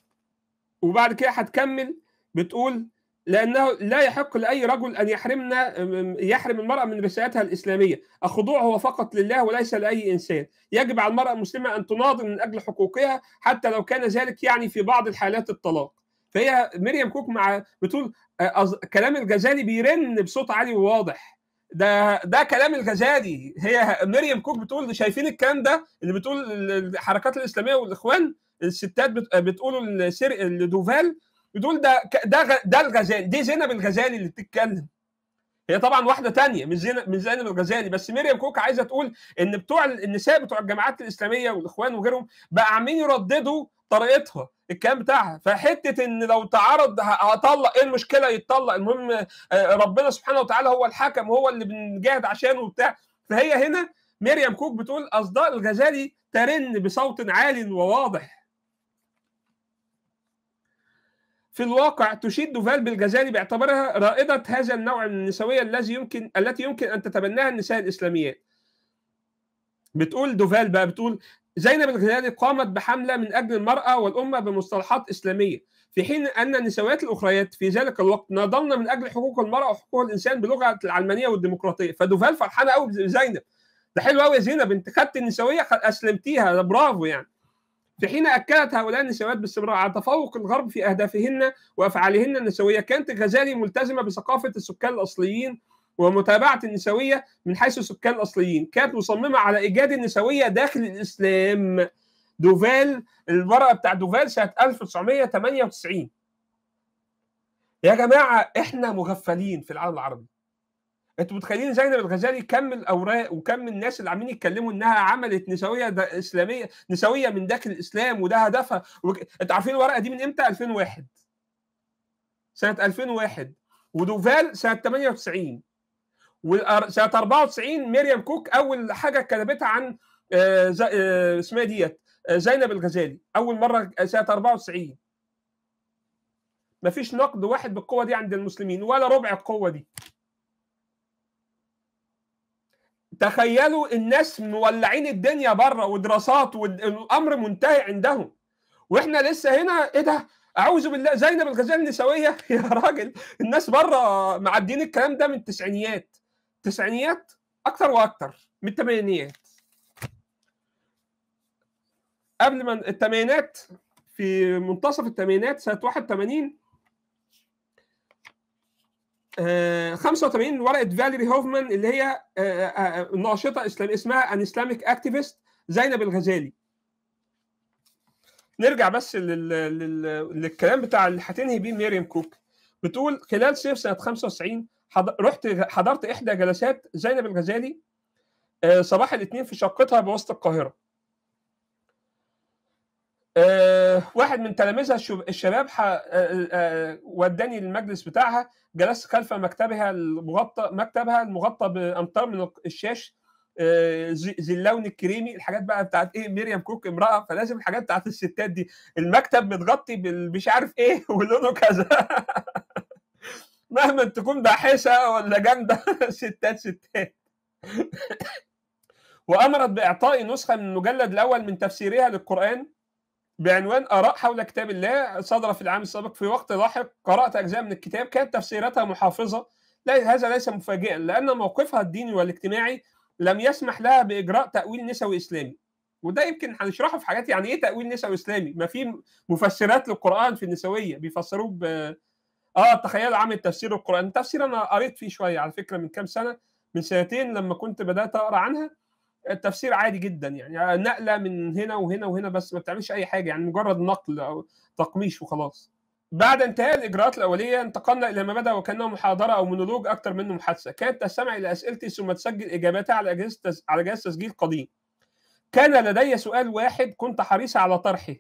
A: وبعد كده هتكمل بتقول لأنه لا يحق لأي رجل أن يحرمنا يحرم المرأة من رسالتها الإسلامية الخضوع هو فقط لله وليس لأي إنسان يجب على المرأة المسلمة أن تناضل من أجل حقوقها حتى لو كان ذلك يعني في بعض الحالات الطلاق فهي مريم كوك مع بتقول آه، كلام الجزالي بيرن بصوت عالي وواضح ده ده كلام الغزالي هي مريم كوك بتقول شايفين الكلام ده اللي بتقول الحركات الاسلاميه والاخوان الستات بتقولوا لدوفال بتقول ده ده ده الغزالي دي زينب الغزالي اللي بتتكلم هي طبعا واحده تانية مش زينب مش زينب الغزالي بس مريم كوك عايزه تقول ان بتوع النساء بتوع الجماعات الاسلاميه والاخوان وغيرهم بقى عاملين يرددوا طريقتها الكلام بتاعها فحته ان لو تعرض هطلق ايه المشكله يتطلق المهم آه، ربنا سبحانه وتعالى هو الحكم هو اللي بنجاهد عشانه وبتاع فهي هنا مريم كوك بتقول اصداء الغزالي ترن بصوت عال وواضح في الواقع تشيد دوفال بالجزائري باعتبارها رائدة هذا النوع من النسوية الذي يمكن التي يمكن أن تتبناها النساء الإسلاميات. بتقول دوفال بقى بتقول زينب الغزالي قامت بحملة من أجل المرأة والأمة بمصطلحات إسلامية في حين أن النسويات الأخريات في ذلك الوقت ناضلن من أجل حقوق المرأة وحقوق الإنسان بلغة العلمانية والديمقراطية فدوفال فرحانة قوي بزينب ده حلو قوي يا زينب أنت خدت النسوية أسلمتيها ده برافو يعني في حين أكدت هؤلاء النسويات باستمرار على تفوق الغرب في أهدافهن وأفعالهن النسوية كانت الغزالي ملتزمة بثقافة السكان الأصليين ومتابعة النسوية من حيث السكان الأصليين كانت مصممة على إيجاد النسوية داخل الإسلام دوفال الورقة بتاع دوفال سنة 1998 يا جماعة إحنا مغفلين في العالم العربي انتوا متخيلين زينب الغزالي كم الاوراق وكم الناس اللي عاملين يتكلموا انها عملت نسويه اسلاميه نسويه من داخل الاسلام وده هدفها وك... انتوا عارفين الورقه دي من امتى 2001 سنه 2001 ودوفال سنه 98 وسنه 94 مريم كوك اول حاجه كتبتها عن آه، آه، اسمها إيه ديت آه، زينب الغزالي اول مره سنه 94 مفيش نقد واحد بالقوه دي عند المسلمين ولا ربع القوه دي تخيلوا الناس مولعين الدنيا بره ودراسات والامر منتهي عندهم واحنا لسه هنا ايه ده اعوذ بالله زينب الغزال النسويه يا راجل الناس بره معدين الكلام ده من التسعينيات التسعينيات اكتر واكتر من الثمانينيات قبل ما الثمانينات في منتصف الثمانينات سنه 81 85 آه، ورقه فاليري هوفمان اللي هي آه، آه، ناشطه اسلام اسمها ان اسلامك اكتيفيست زينب الغزالي نرجع بس لل... لل... للكلام بتاع اللي هتنهي بيه ميريام كوك بتقول خلال صيف سنه 95 حض... رحت حضرت احدى جلسات زينب الغزالي صباح الاثنين في شقتها بوسط القاهره آه، واحد من تلاميذها الشباب آه، آه، وداني المجلس بتاعها جلست خلف مكتبها المغطى مكتبها المغطى بامطار من الشاش ذي اللون الكريمي الحاجات بقى بتاعت ايه مريم كوك امراه فلازم الحاجات بتاعت الستات دي المكتب متغطي بالمش عارف ايه ولونه كذا مهما تكون باحثه ولا جامده ستات ستات وامرت بإعطائي نسخه من المجلد الاول من تفسيرها للقران بعنوان آراء حول كتاب الله صدر في العام السابق في وقت لاحق قرأت أجزاء من الكتاب كانت تفسيراتها محافظة لا هذا ليس مفاجئا لأن موقفها الديني والاجتماعي لم يسمح لها بإجراء تأويل نسوي إسلامي وده يمكن هنشرحه في حاجات يعني إيه تأويل نسوي إسلامي ما في مفسرات للقرآن في النسوية بيفسروه ب آه تخيل عامل تفسير القرآن تفسير أنا قريت فيه شوية على فكرة من كام سنة من سنتين لما كنت بدأت أقرأ عنها التفسير عادي جدا يعني نقله من هنا وهنا وهنا بس ما بتعملش اي حاجه يعني مجرد نقل او تقميش وخلاص بعد انتهاء الاجراءات الاوليه انتقلنا الى ما بدا وكانه محاضره او مونولوج اكثر منه محادثه كانت تستمع الى اسئلتي ثم تسجل اجاباتها على اجهزه تس... على جهاز تسجيل قديم كان لدي سؤال واحد كنت حريصه على طرحه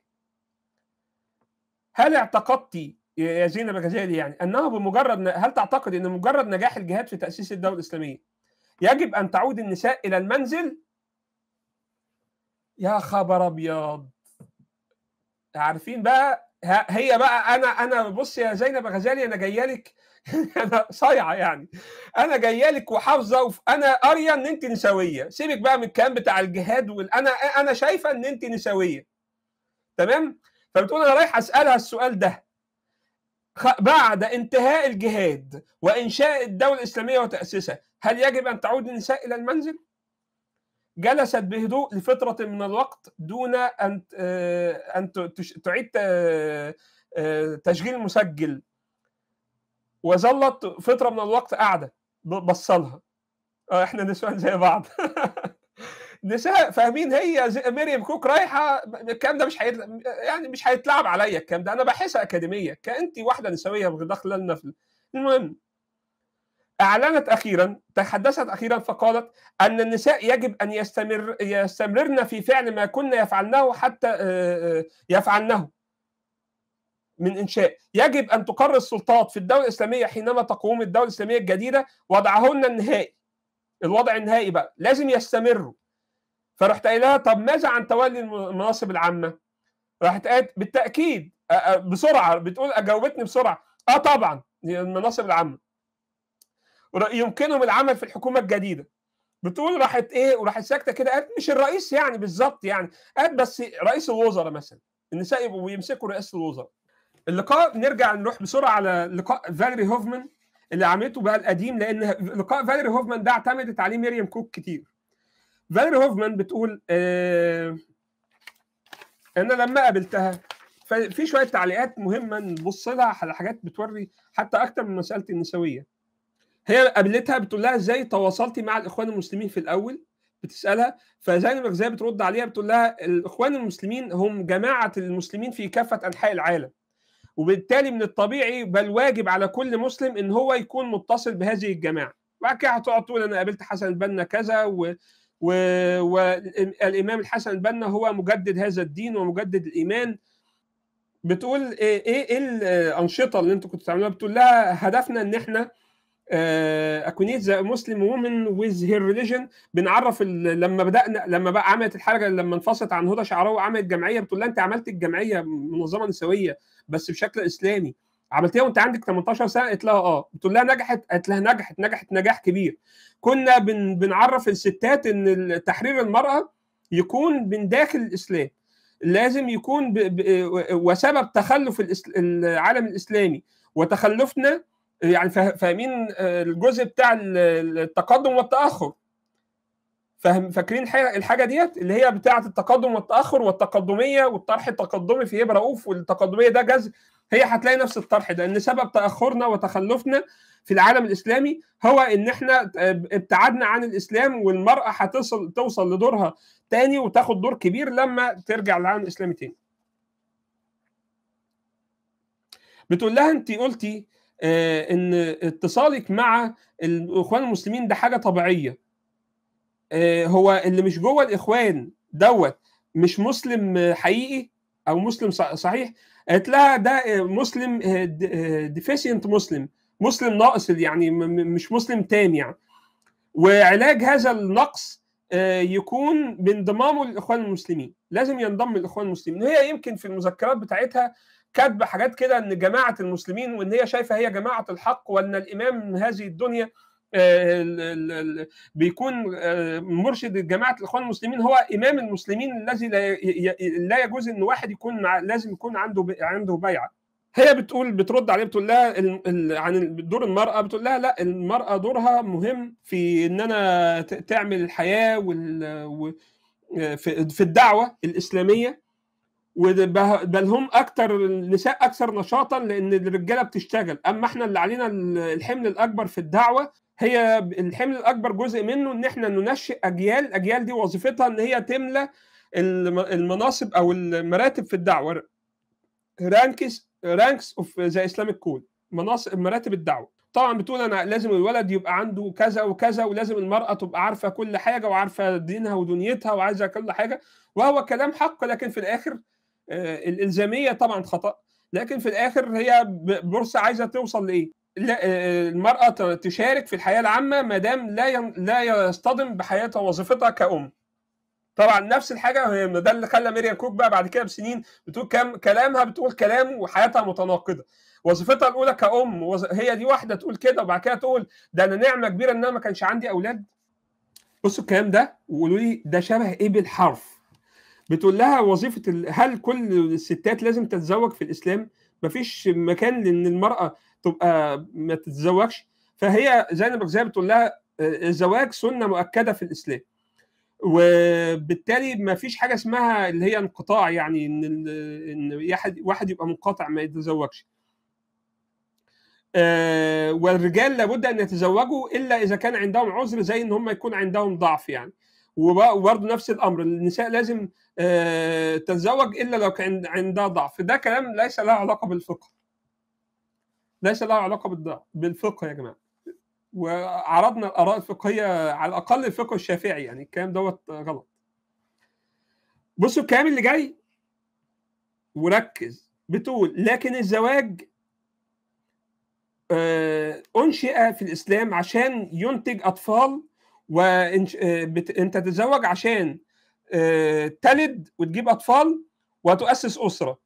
A: هل اعتقدت يا زينب الغزالي يعني انه بمجرد هل تعتقد ان مجرد نجاح الجهاد في تاسيس الدوله الاسلاميه يجب ان تعود النساء الى المنزل يا خبر ابيض عارفين بقى هي بقى انا انا بص يا زينب غزالي انا جايه لك انا صايعه يعني انا جايه لك وحافظه وانا قاريه ان انت نسويه سيبك بقى من الكلام بتاع الجهاد وانا انا شايفه ان انت نسويه تمام فبتقول انا رايح اسالها السؤال ده بعد انتهاء الجهاد وانشاء الدوله الاسلاميه وتاسيسها هل يجب ان تعود النساء الى المنزل جلست بهدوء لفترة من الوقت دون أن آه، أن تعيد آه، آه، تشغيل مسجل وظلت فترة من الوقت قاعدة بصلها احنا نسوان زي بعض نساء فاهمين هي مريم كوك رايحه الكلام ده مش يعني مش هيتلعب عليا الكلام ده انا بحسها اكاديميه كانت واحده نسويه داخله لنا في المهم أعلنت أخيرا تحدثت أخيرا فقالت أن النساء يجب أن يستمر يستمرن في فعل ما كن يفعلنه حتى آه، آه، يفعلنه من إنشاء يجب أن تقر السلطات في الدولة الإسلامية حينما تقوم الدولة الإسلامية الجديدة وضعهن النهائي الوضع النهائي بقى لازم يستمروا فرحت قايلها طب ماذا عن تولي المناصب العامة راحت قالت بالتأكيد آه، بسرعة بتقول أجاوبتني بسرعة اه طبعا المناصب العامة يمكنهم العمل في الحكومه الجديده بتقول راحت ايه وراحت ساكته كده قالت مش الرئيس يعني بالظبط يعني قالت بس رئيس الوزراء مثلا النساء يبقوا بيمسكوا رئاسه الوزراء اللقاء نرجع نروح بسرعه على لقاء فاليري هوفمان اللي عملته بقى القديم لان لقاء فاليري هوفمان ده اعتمدت عليه مريم كوك كتير فاليري هوفمان بتقول آه انا لما قابلتها في شويه تعليقات مهمه نبص لها على حاجات بتوري حتى اكتر من مساله النسويه هي قابلتها بتقول لها ازاي تواصلتي مع الاخوان المسلمين في الاول بتسالها فزينب الغزالي بترد عليها بتقول لها الاخوان المسلمين هم جماعه المسلمين في كافه انحاء العالم وبالتالي من الطبيعي بل واجب على كل مسلم ان هو يكون متصل بهذه الجماعه وبعد كده هتقعد تقول انا قابلت حسن البنا كذا و... و... والامام الحسن البنا هو مجدد هذا الدين ومجدد الايمان بتقول ايه ايه الانشطه اللي انتوا كنتوا بتعملوها بتقول لها هدفنا ان احنا آه، اكونيت ذا مسلم وومن ويز هير ريليجن بنعرف لما بدانا لما بقى عملت الحركه لما انفصلت عن هدى شعراوي وعملت جمعيه بتقول لها انت عملت الجمعيه منظمه نسويه بس بشكل اسلامي عملتيها وانت عندك 18 سنه قالت لها اه بتقول لها نجحت قالت لها نجحت نجحت نجاح كبير كنا بن بنعرف الستات ان تحرير المراه يكون من داخل الاسلام لازم يكون ب... ب... وسبب تخلف العالم الاسلامي وتخلفنا يعني فاهمين آه، الجزء بتاع التقدم والتاخر فاهم فاكرين الحاجه ديت اللي هي بتاعه التقدم والتاخر والتقدميه والطرح التقدمي في ابره اوف والتقدميه ده جذر هي هتلاقي نفس الطرح ده ان سبب تاخرنا وتخلفنا في العالم الاسلامي هو ان احنا آه، ابتعدنا عن الاسلام والمراه هتصل توصل لدورها تاني وتاخد دور كبير لما ترجع للعالم الاسلامي تاني. بتقول لها انت قلتي آه، ان اتصالك مع الاخوان المسلمين ده حاجه طبيعيه آه، هو اللي مش جوه الاخوان دوت مش مسلم حقيقي او مسلم صحيح قالت لها ده مسلم آه، ديفيشنت مسلم مسلم ناقص يعني مش مسلم تام يعني وعلاج هذا النقص يكون بانضمامه للاخوان المسلمين لازم ينضم للاخوان المسلمين وهي يمكن في المذكرات بتاعتها كاتبه حاجات كده ان جماعه المسلمين وان هي شايفه هي جماعه الحق وان الامام هذه الدنيا آه، بيكون آه، مرشد جماعه الاخوان المسلمين هو امام المسلمين الذي لا يجوز ان واحد يكون لازم يكون عنده عنده بيعه هي بتقول بترد عليه بتقول لها عن دور المراه بتقول لها لا المراه دورها مهم في ان انا تعمل الحياه وال آه، في الدعوه الاسلاميه بل هم اكثر النساء اكثر نشاطا لان الرجاله بتشتغل اما احنا اللي علينا الحمل الاكبر في الدعوه هي الحمل الاكبر جزء منه ان احنا ننشئ اجيال الاجيال دي وظيفتها ان هي تملى المناصب او المراتب في الدعوه رانكس رانكس اوف ذا اسلامك كول مناصب مراتب الدعوه طبعا بتقول انا لازم الولد يبقى عنده كذا وكذا ولازم المراه تبقى عارفه كل حاجه وعارفه دينها ودنيتها وعايزه كل حاجه وهو كلام حق لكن في الاخر آه، الالزاميه طبعا خطا لكن في الاخر هي بورصه عايزه توصل لايه؟ لا آه، المراه تشارك في الحياه العامه ما دام لا لا يصطدم بحياتها وظيفتها كأم. طبعا نفس الحاجه ده اللي خلى ميريا كوك بقى بعد كده بسنين بتقول كم كلامها بتقول كلام وحياتها متناقضه. وظيفتها الاولى كأم هي دي واحده تقول كده وبعد كده تقول ده انا نعمه كبيره ان انا ما كانش عندي اولاد. بصوا الكلام ده وقولوا لي ده شبه ايه بالحرف؟ بتقول لها وظيفه هل كل الستات لازم تتزوج في الاسلام؟ مفيش مكان لان المراه تبقى ما تتزوجش فهي زينب زي بتقول لها آه، الزواج سنه مؤكده في الاسلام. وبالتالي ما فيش حاجه اسمها اللي هي انقطاع يعني ان ان واحد يبقى منقطع ما يتزوجش. آه، والرجال لابد ان يتزوجوا الا اذا كان عندهم عذر زي ان هم يكون عندهم ضعف يعني وبرضه نفس الامر النساء لازم آه، تتزوج الا لو كان عندها ضعف ده كلام ليس له علاقه بالفقه ليس له علاقه بالفقه يا جماعه وعرضنا الاراء الفقهيه على الاقل الفقه الشافعي يعني الكلام دوت غلط بصوا الكلام اللي جاي وركز بتقول لكن الزواج آه، انشئ في الاسلام عشان ينتج اطفال وانت آه، تتزوج عشان آه، تلد وتجيب اطفال وتؤسس اسره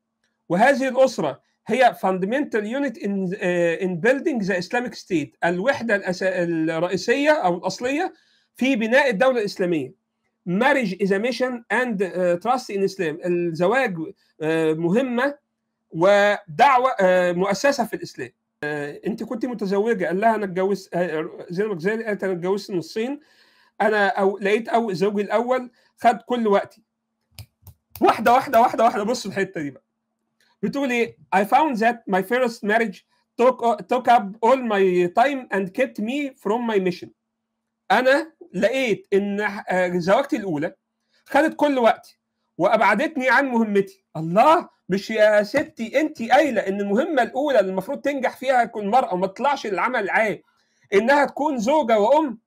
A: وهذه الاسره هي fundamental unit in بيلدينج آه، ذا building the Islamic state الوحده الأس... الرئيسيه او الاصليه في بناء الدوله الاسلاميه marriage is a mission and تراست trust in Islam الزواج مهمه ودعوه مؤسسه في الاسلام آه، انت كنت متزوجه قال لها انا اتجوزت آه، زينب الجزائري قالت انا اتجوزت من الصين انا أو لقيت أو زوجي الاول خد كل وقتي واحده واحده واحده واحده بص الحته دي بقى بتقول ايه I found that my first marriage took, took up all my time and kept me from my mission انا لقيت ان آه، زوجتي الاولى خدت كل وقتي وابعدتني عن مهمتي الله مش يا ستي انت قايله ان المهمه الاولى اللي المفروض تنجح فيها تكون مراه وما تطلعش للعمل العام انها تكون زوجه وام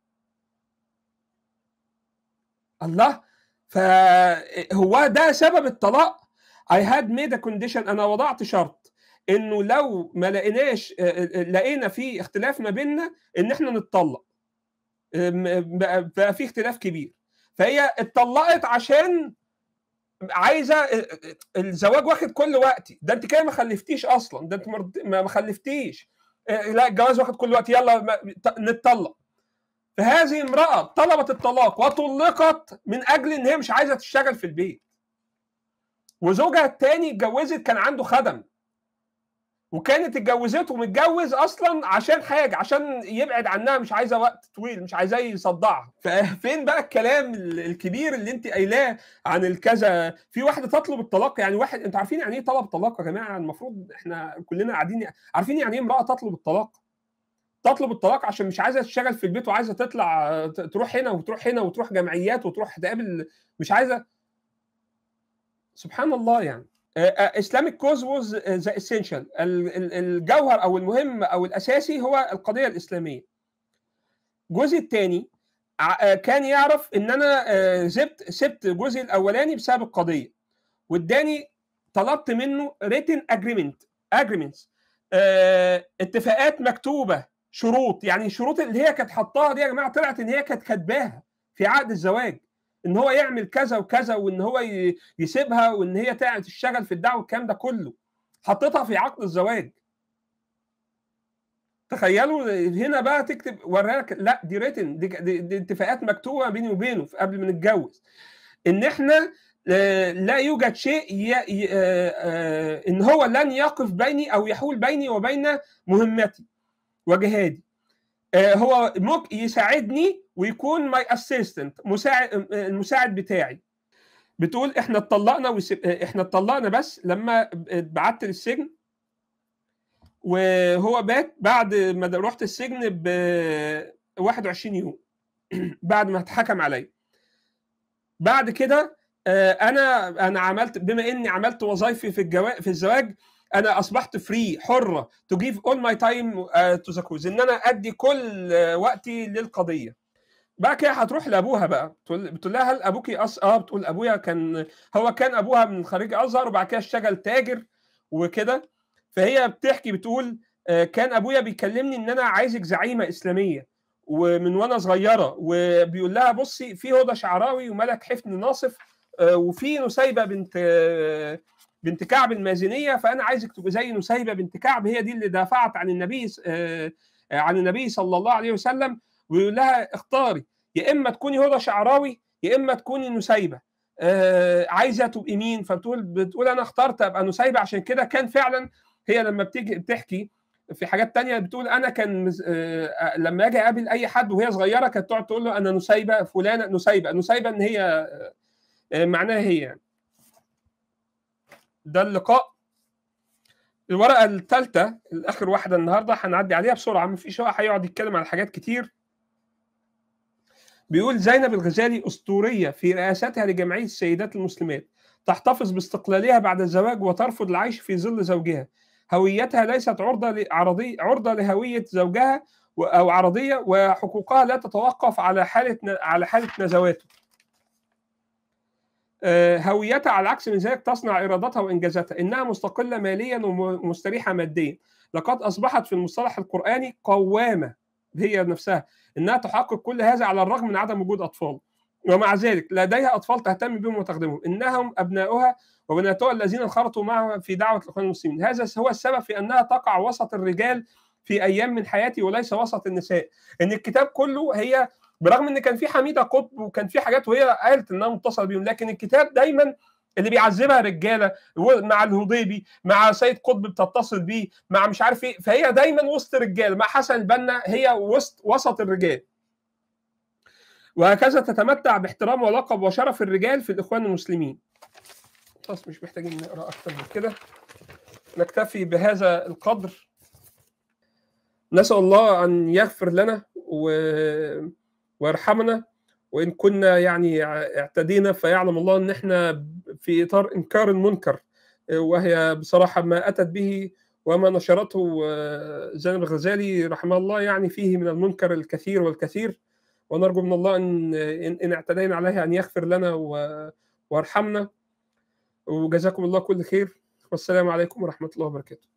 A: الله فهو ده سبب الطلاق I had made a condition أنا وضعت شرط إنه لو ما لقيناش آه، آه، آه، لقينا في اختلاف ما بيننا إن إحنا نتطلق بقى في اختلاف كبير فهي اتطلقت عشان عايزه آه، آه، الزواج واخد كل وقتي ده انت كده ما خلفتيش اصلا ده انت ما خلفتيش آه، لا الجواز واخد كل وقتي يلا نتطلق فهذه امراه طلبت الطلاق وطلقت من اجل ان هي مش عايزه تشتغل في البيت وزوجها الثاني اتجوزت كان عنده خدم وكانت اتجوزته ومتجوز اصلا عشان حاجه عشان يبعد عنها مش عايزه وقت طويل مش عايزاه يصدعها ففين بقى الكلام الكبير اللي انت قايلاه عن الكذا في واحده تطلب الطلاق يعني واحد انتوا عارفين يعني ايه طلب طلاق يا جماعه المفروض احنا كلنا قاعدين عارفين يعني ايه امراه تطلب الطلاق تطلب الطلاق عشان مش عايزه تشتغل في البيت وعايزه تطلع تروح هنا وتروح هنا وتروح جمعيات وتروح تقابل مش عايزه سبحان الله يعني اسلامك كوز ووز ذا اسينشال الجوهر او المهم او الاساسي هو القضيه الاسلاميه الجزء الثاني آه، كان يعرف ان انا سبت آه، سبت الجزء الاولاني بسبب القضيه واداني طلبت منه ريتن اجريمنت اجريمنتس اتفاقات مكتوبه شروط يعني الشروط اللي هي كانت حطاها دي يا جماعه طلعت ان هي كانت كاتباها في عقد الزواج ان هو يعمل كذا وكذا وان هو يسيبها وان هي تشتغل في الدعوه والكلام ده كله حطيتها في عقد الزواج تخيلوا هنا بقى تكتب وراك لا دي ريتن دي, دي, دي اتفاقات مكتوبه بيني وبينه قبل ما نتجوز ان احنا آه، لا يوجد شيء ي... ي... آه، آه، ان هو لن يقف بيني او يحول بيني وبين مهمتي وجهادي هو ممكن يساعدني ويكون ماي اسيستنت مساعد المساعد بتاعي بتقول احنا اتطلقنا وسب... احنا اتطلقنا بس لما اتبعت للسجن وهو بات بعد ما رحت السجن ب 21 يوم بعد ما اتحكم عليا بعد كده آه، انا انا عملت بما اني عملت وظايفي في الجوا... في الزواج انا اصبحت فري حره تو جيف اول ماي تايم تو ذا كوز ان انا ادي كل آه، وقتي للقضيه بقى كده هتروح لابوها بقى بتقول, بتقول لها هل ابوك أص... اه بتقول ابويا كان هو كان ابوها من خريج ازهر وبعد كده اشتغل تاجر وكده فهي بتحكي بتقول آه، كان ابويا بيكلمني ان انا عايزك زعيمه اسلاميه ومن وانا صغيره وبيقول لها بصي في هدى شعراوي وملك حفن ناصف آه، وفي نسيبه بنت بنت كعب المازنيه فانا عايزك تبقى زي نسيبه بنت كعب هي دي اللي دافعت عن النبي آه، عن النبي صلى الله عليه وسلم ويقول لها اختاري يا اما تكوني هدى شعراوي يا اما تكوني نسيبه آه عايزه تبقي مين فبتقول بتقول انا اخترت ابقى نسيبه عشان كده كان فعلا هي لما بتيجي بتحكي في حاجات تانية بتقول انا كان آه،, آه لما اجي اقابل اي حد وهي صغيره كانت تقعد تقول له انا نسيبه فلانه نسيبه نسيبه ان هي آه, آه، معناها هي يعني ده اللقاء الورقه الثالثه الاخر واحده النهارده هنعدي عليها بسرعه مفيش هو هيقعد يتكلم على حاجات كتير بيقول زينب الغزالي أسطورية في رئاستها لجمعية السيدات المسلمات تحتفظ باستقلالها بعد الزواج وترفض العيش في ظل زوجها هويتها ليست عرضة عرضي عرضة لهوية زوجها أو عرضية وحقوقها لا تتوقف على حالة على حالة نزواته آه، هويتها على العكس من ذلك تصنع إرادتها وإنجازاتها إنها مستقلة ماليا ومستريحة ماديا لقد أصبحت في المصطلح القرآني قوامة هي نفسها انها تحقق كل هذا على الرغم من عدم وجود اطفال ومع ذلك لديها اطفال تهتم بهم وتخدمهم انهم ابناؤها وبناتها الذين انخرطوا معها في دعوه الاخوان المسلمين هذا هو السبب في انها تقع وسط الرجال في ايام من حياتي وليس وسط النساء ان الكتاب كله هي برغم ان كان في حميده قطب وكان في حاجات وهي قالت انها متصله بيهم لكن الكتاب دايما اللي بيعذبها رجاله مع الهضيبي مع سيد قطب بتتصل بيه مع مش عارف ايه فهي دايما وسط رجاله مع حسن البنا هي وسط وسط الرجال وهكذا تتمتع باحترام ولقب وشرف الرجال في الاخوان المسلمين خلاص مش محتاجين نقرا اكتر من كده نكتفي بهذا القدر نسال الله ان يغفر لنا و... ويرحمنا وان كنا يعني اعتدينا فيعلم الله ان احنا في اطار انكار المنكر وهي بصراحه ما اتت به وما نشرته زينب آه، الغزالي رحمه الله يعني فيه من المنكر الكثير والكثير ونرجو من الله ان ان اعتدينا عليها ان يغفر لنا ويرحمنا وجزاكم الله كل خير والسلام عليكم ورحمه الله وبركاته